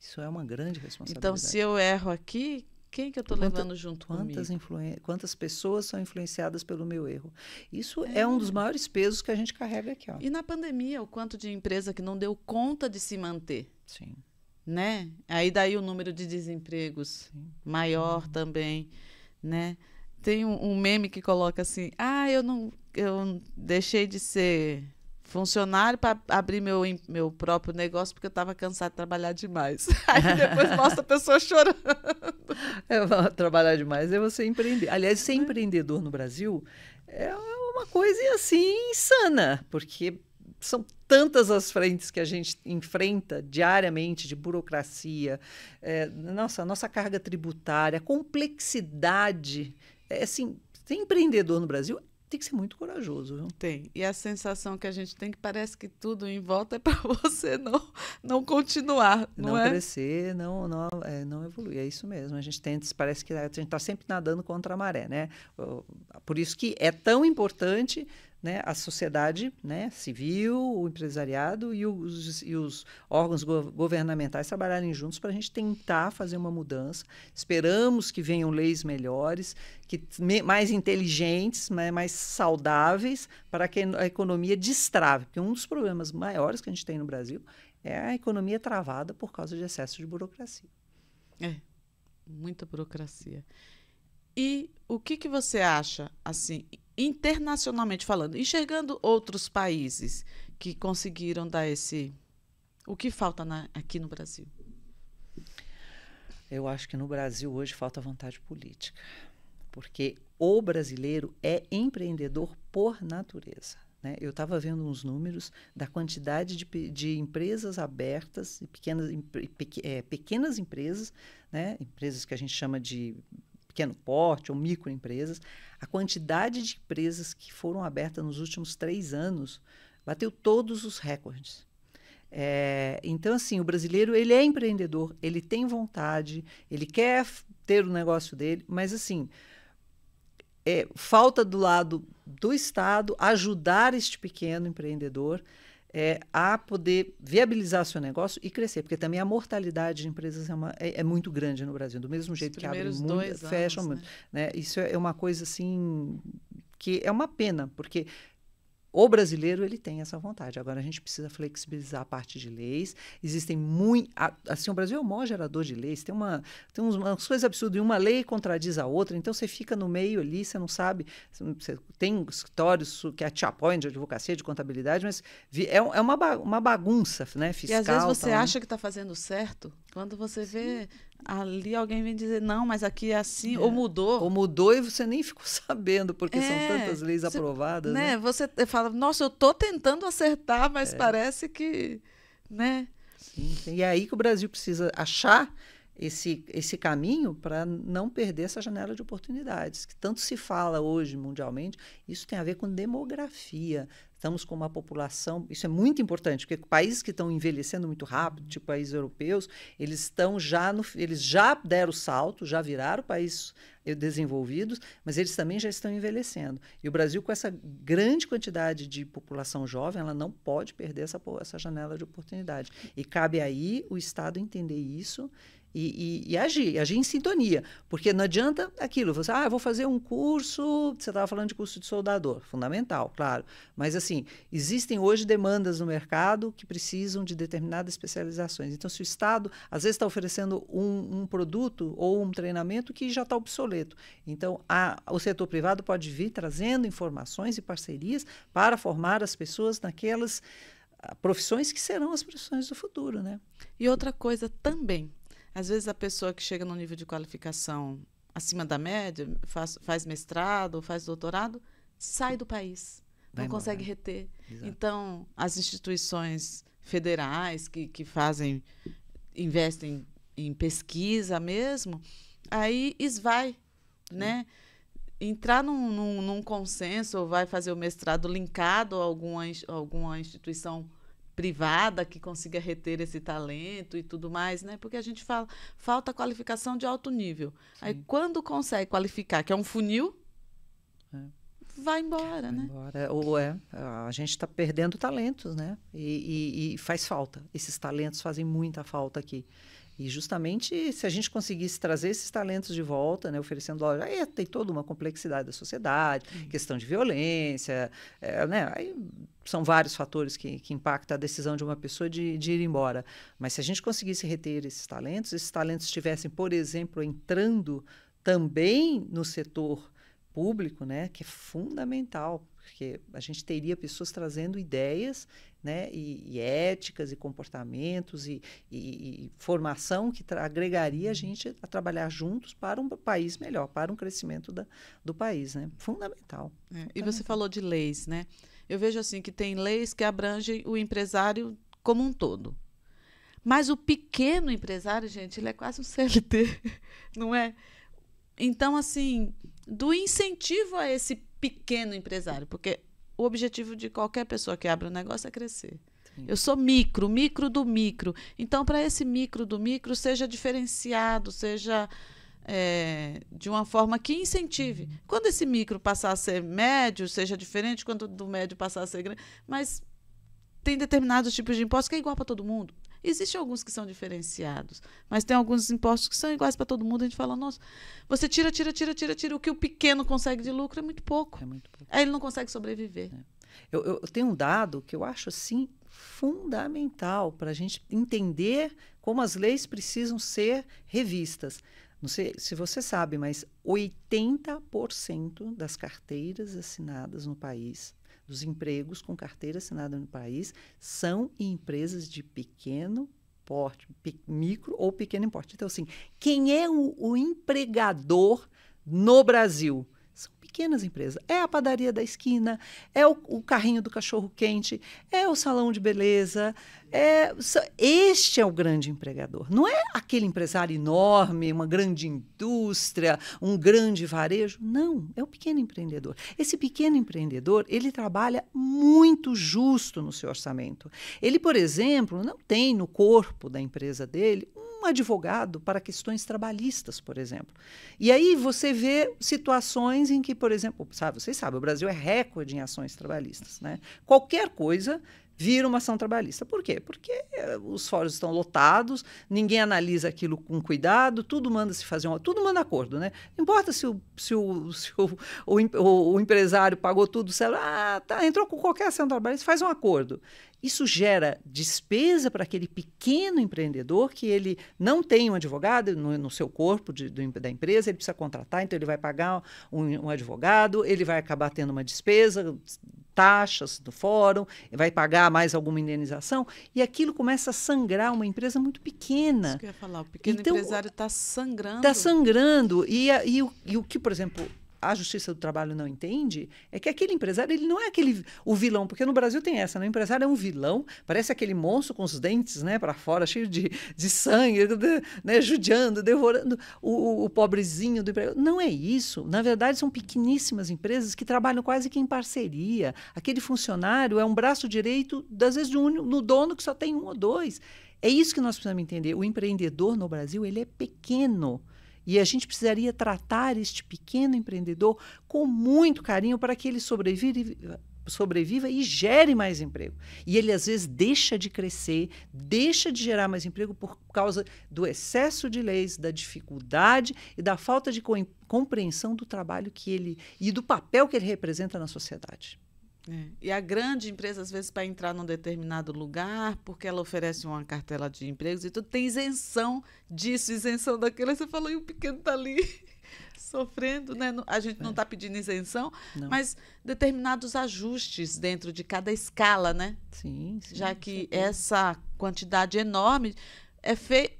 Isso é uma grande responsabilidade. Então, se eu erro aqui, quem que eu estou levando junto quantas comigo? Quantas pessoas são influenciadas pelo meu erro? Isso é. é. um dos maiores pesos que a gente carrega aqui. Ó. E na pandemia, o quanto de empresa que não deu conta de se manter. Sim. Né? Aí daí o número de desempregos Sim. maior uhum. também, né? Tem um, um meme que coloca assim, ah, eu não, eu deixei de ser funcionário para abrir meu, meu próprio negócio porque eu estava cansada de trabalhar demais. Aí depois mostra a pessoa chorando. É, trabalhar demais é você empreender. Aliás, ser é. empreendedor no Brasil é uma coisa assim insana, porque são tantas as frentes que a gente enfrenta diariamente de burocracia, é, nossa, nossa carga tributária, complexidade. É, assim, ser empreendedor no Brasil tem que ser muito corajoso. Viu? Tem. E a sensação que a gente tem é que parece que tudo em volta é para você não, não continuar, não, não é? crescer, não, não, é, não evoluir. É isso mesmo. A gente tenta, parece que a gente está sempre nadando contra a maré, né? Por isso que é tão importante né, a sociedade né, civil, o empresariado e os, e os órgãos go governamentais trabalharem juntos para a gente tentar fazer uma mudança. Esperamos que venham leis melhores, que me mais inteligentes, mais, né, mais saudáveis, para que a economia destrave. Porque um dos problemas maiores que a gente tem no Brasil é a economia travada por causa de excesso de burocracia. É, muita burocracia. E o que, que você acha, assim, internacionalmente falando, enxergando outros países que conseguiram dar esse. O que falta na, aqui no Brasil? Eu acho que no Brasil hoje falta vontade política, porque o brasileiro é empreendedor por natureza. Né? Eu estava vendo uns números da quantidade de, de empresas abertas, pequenas, é, pequenas empresas, né? empresas que a gente chama de pequeno porte ou microempresas, a quantidade de empresas que foram abertas nos últimos três anos bateu todos os recordes. É, então, assim, o brasileiro ele é empreendedor, ele tem vontade, ele quer ter o negócio dele, mas assim é, falta do lado do Estado ajudar este pequeno empreendedor é, a poder viabilizar seu negócio e crescer, porque também a mortalidade de empresas é, uma, é, é muito grande no Brasil. Do mesmo jeito que abrem muito, né? muito. Né? Isso é uma coisa assim que é uma pena, porque o brasileiro ele tem essa vontade. Agora a gente precisa flexibilizar a parte de leis. Existem muito, assim, o Brasil é o maior gerador de leis. Tem uma tem umas coisas absurdas. Uma lei contradiz a outra, então você fica no meio ali, você não sabe. Você tem escritórios que te é apoiam de advocacia, de contabilidade, mas é, é uma, uma bagunça, né, fiscal. E às vezes você acha que está fazendo certo, quando você vê ali alguém vem dizer, não, mas aqui é assim, é. ou mudou. Ou mudou e você nem ficou sabendo, porque é, são tantas leis você, aprovadas. Né? né? Você fala, nossa, eu estou tentando acertar, mas é. parece que. Né? Sim, e é aí que o Brasil precisa achar esse, esse caminho para não perder essa janela de oportunidades, que tanto se fala hoje mundialmente. Isso tem a ver com demografia. Estamos com uma população, isso é muito importante, porque países que estão envelhecendo muito rápido, tipo países europeus, eles estão já no, eles já deram o salto, já viraram países desenvolvidos, mas eles também já estão envelhecendo. E o Brasil, com essa grande quantidade de população jovem, ela não pode perder essa, essa janela de oportunidade. E cabe aí o Estado entender isso e, e, e, agir, agir em sintonia. Porque não adianta aquilo, você, ah, vou fazer um curso, você estava falando de curso de soldador, fundamental, claro. Mas, assim, existem hoje demandas no mercado que precisam de determinadas especializações. Então, se o Estado, às vezes, está oferecendo um, um, produto ou um treinamento que já está obsoleto, então a, o setor privado pode vir trazendo informações e parcerias para formar as pessoas naquelas ah, profissões que serão as profissões do futuro, né? E outra coisa também, às vezes a pessoa que chega no nível de qualificação acima da média, faz, faz mestrado, faz doutorado, sai do país. Vai não embora. consegue reter. Exato. Então, as instituições federais que, que fazem, investem em pesquisa mesmo, aí esvai, Sim. Hum. né? Entrar num, num, num consenso, ou vai fazer o mestrado linkado a alguma, alguma instituição privada que consiga reter esse talento e tudo mais, né? Porque a gente fala, falta qualificação de alto nível. Sim. Aí quando consegue qualificar, que é um funil, é. vai embora, vai né? Embora. Ou é, a gente está perdendo talentos, né? E, e, e faz falta. Esses talentos fazem muita falta aqui. E justamente se a gente conseguisse trazer esses talentos de volta, né, oferecendo loja, aí tem toda uma complexidade da sociedade, questão de violência, é, né, aí são vários fatores que, que impactam a decisão de uma pessoa de, de ir embora. Mas se a gente conseguisse reter esses talentos, esses talentos estivessem, por exemplo, entrando também no setor público, né, que é fundamental, porque a gente teria pessoas trazendo ideias né, e, e éticas e comportamentos e, e, e formação que agregaria a uhum. gente a trabalhar juntos para um país melhor, para um crescimento da, do país. Né? Fundamental, é, fundamental. E você falou de leis, né? eu vejo assim que tem leis que abrangem o empresário como um todo. Mas o pequeno empresário, gente, ele é quase um CLT, não é? Então, assim, do incentivo a esse pequeno empresário, porque o objetivo de qualquer pessoa que abre um negócio é crescer. Eu sou micro, micro do micro. Então, para esse micro do micro, seja diferenciado, seja é, de uma forma que incentive. Uhum. Quando esse micro passar a ser médio, seja diferente, quando do médio passar a ser grande, mas tem determinados tipos de impostos que é igual para todo mundo. Existem alguns que são diferenciados, mas tem alguns impostos que são iguais para todo mundo. A gente fala, nossa, você tira, tira, tira, tira, tira. O que o pequeno consegue de lucro é muito pouco. É muito pouco. Aí ele não consegue sobreviver. É. Eu, eu, tenho um dado que eu acho assim fundamental para a gente entender como as leis precisam ser revistas. Não sei se você sabe, mas 80% das carteiras assinadas no país, dos empregos com carteira assinada no país, são em empresas de pequeno porte, pe micro ou pequeno porte. Então, assim, quem é o, o empregador no Brasil? São pequenas empresas. É a padaria da esquina, é o, o carrinho do cachorro quente, é o salão de beleza, é, este é o grande empregador. Não é aquele empresário enorme, uma grande indústria, um grande varejo. Não, é o pequeno empreendedor. Esse pequeno empreendedor, ele trabalha muito justo no seu orçamento. Ele, por exemplo, não tem no corpo da empresa dele um advogado para questões trabalhistas, por exemplo. E aí você vê situações em que, por exemplo, sabe, vocês sabem, o Brasil é recorde em ações trabalhistas, né? Qualquer coisa vira uma ação trabalhista. Por quê? Porque eh, os fóruns estão lotados, ninguém analisa aquilo com cuidado, tudo manda se fazer um, tudo manda acordo, né? importa se o, se o, se o, o, o empresário pagou tudo, sei lá, ah, tá, entrou com qualquer ação trabalhista, faz um acordo. Isso gera despesa para aquele pequeno empreendedor que ele não tem um advogado no, no seu corpo de, do, da empresa, ele precisa contratar, então ele vai pagar um, um advogado, ele vai acabar tendo uma despesa taxas do fórum, vai pagar mais alguma indenização, e aquilo começa a sangrar uma empresa muito pequena. Isso que eu ia falar, o pequeno então, empresário está sangrando. Está sangrando. E, e, e, o, e o que, por exemplo, a Justiça do Trabalho não entende é que aquele empresário, ele não é aquele o vilão, porque no Brasil tem essa, né? O empresário é um vilão, parece aquele monstro com os dentes, né, para fora, cheio de, de sangue, né, né, judiando, devorando o, o pobrezinho do empresário. Não é isso. Na verdade, são pequeníssimas empresas que trabalham quase que em parceria. Aquele funcionário é um braço direito, às vezes, um, no dono que só tem um ou dois. É isso que nós precisamos entender. O empreendedor no Brasil, ele é pequeno. E a gente precisaria tratar este pequeno empreendedor com muito carinho para que ele sobreviva, sobreviva e gere mais emprego. E ele, às vezes, deixa de crescer, deixa de gerar mais emprego por causa do excesso de leis, da dificuldade e da falta de compreensão do trabalho que ele e do papel que ele representa na sociedade. É. E a grande empresa, às vezes, para entrar num determinado lugar, porque ela oferece uma cartela de empregos e tudo, tem isenção disso, isenção daquilo. Você falou, e o pequeno está ali sofrendo, né? A gente não está é. pedindo isenção, não. mas determinados ajustes dentro de cada escala, né? Sim, sim Já que sim. essa quantidade enorme é feita,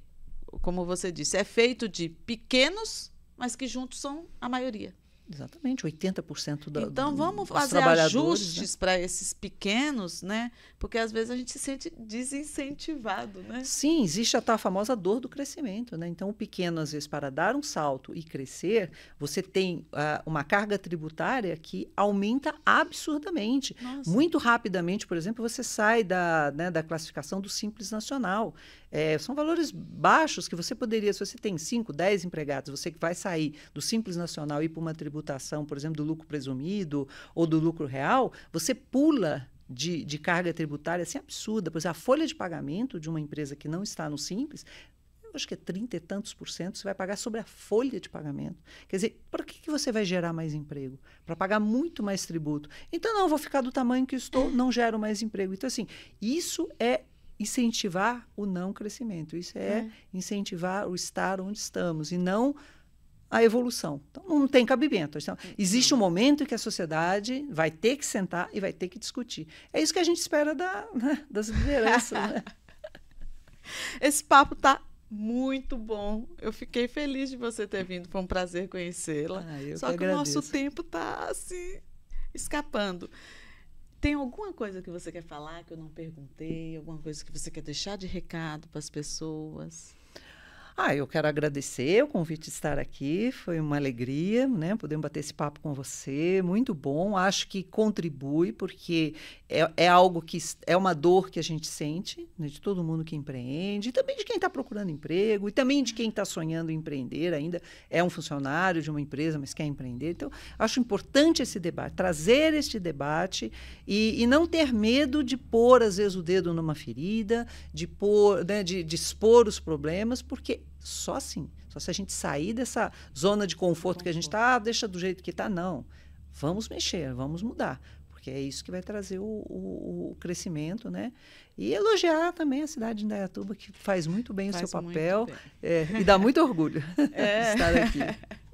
como você disse, é feito de pequenos, mas que juntos são a maioria. Exatamente, 80% da Então vamos fazer né? ajustes né? para esses pequenos, né? Porque às vezes a gente se sente desincentivado, né? Sim, existe a tal famosa dor do crescimento, né? Então o pequeno às vezes para dar um salto e crescer, você tem uh, uma carga tributária que aumenta absurdamente. Nossa. Muito rapidamente, por exemplo, você sai da, né, da classificação do simples nacional. É, são valores baixos que você poderia, se você tem 5, 10 empregados, você que vai sair do Simples Nacional e ir para uma tributação, por exemplo, do lucro presumido ou do lucro real, você pula de, de, carga tributária assim absurda, pois a folha de pagamento de uma empresa que não está no Simples, eu acho que é 30 e tantos por cento, você vai pagar sobre a folha de pagamento. Quer dizer, para que, que você vai gerar mais emprego? Para pagar muito mais tributo. Então, não, vou ficar do tamanho que estou, não gero mais emprego. Então, assim, isso é incentivar o não crescimento. Isso é, é, incentivar o estar onde estamos e não a evolução. Então, não tem cabimento. Então, hum, existe um momento que a sociedade vai ter que sentar e vai ter que discutir. É isso que a gente espera da, né, das lideranças. né? Esse papo está muito bom. Eu fiquei feliz de você ter vindo. Foi um prazer conhecê-la. Ah, Só que, que o nosso tempo está assim escapando. Tem alguma coisa que você quer falar que eu não perguntei? Alguma coisa que você quer deixar de recado para as pessoas? Ah, eu quero agradecer o convite de estar aqui, foi uma alegria, né? Podemos bater esse papo com você, muito bom. Acho que contribui, porque é, é algo que é uma dor que a gente sente, né? de todo mundo que empreende, e também de quem está procurando emprego, e também de quem está sonhando em empreender ainda, é um funcionário de uma empresa, mas quer empreender. Então, acho importante esse debate, trazer este debate e, e não ter medo de pôr, às vezes, o dedo numa ferida, de, pôr, né? de, de expor os problemas, porque só assim. Só se a gente sair dessa zona de conforto, conforto. que a gente está, ah, deixa do jeito que está, não. Vamos mexer, vamos mudar. Porque é isso que vai trazer o, o, o crescimento, né? E elogiar também a cidade de Indaiatuba, que faz muito bem faz o seu papel é, e dá muito orgulho é. estar aqui.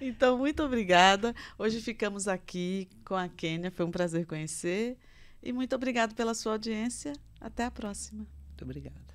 Então, muito obrigada. Hoje ficamos aqui com a Kênia, foi um prazer conhecer. E muito obrigado pela sua audiência. Até a próxima. Muito obrigada.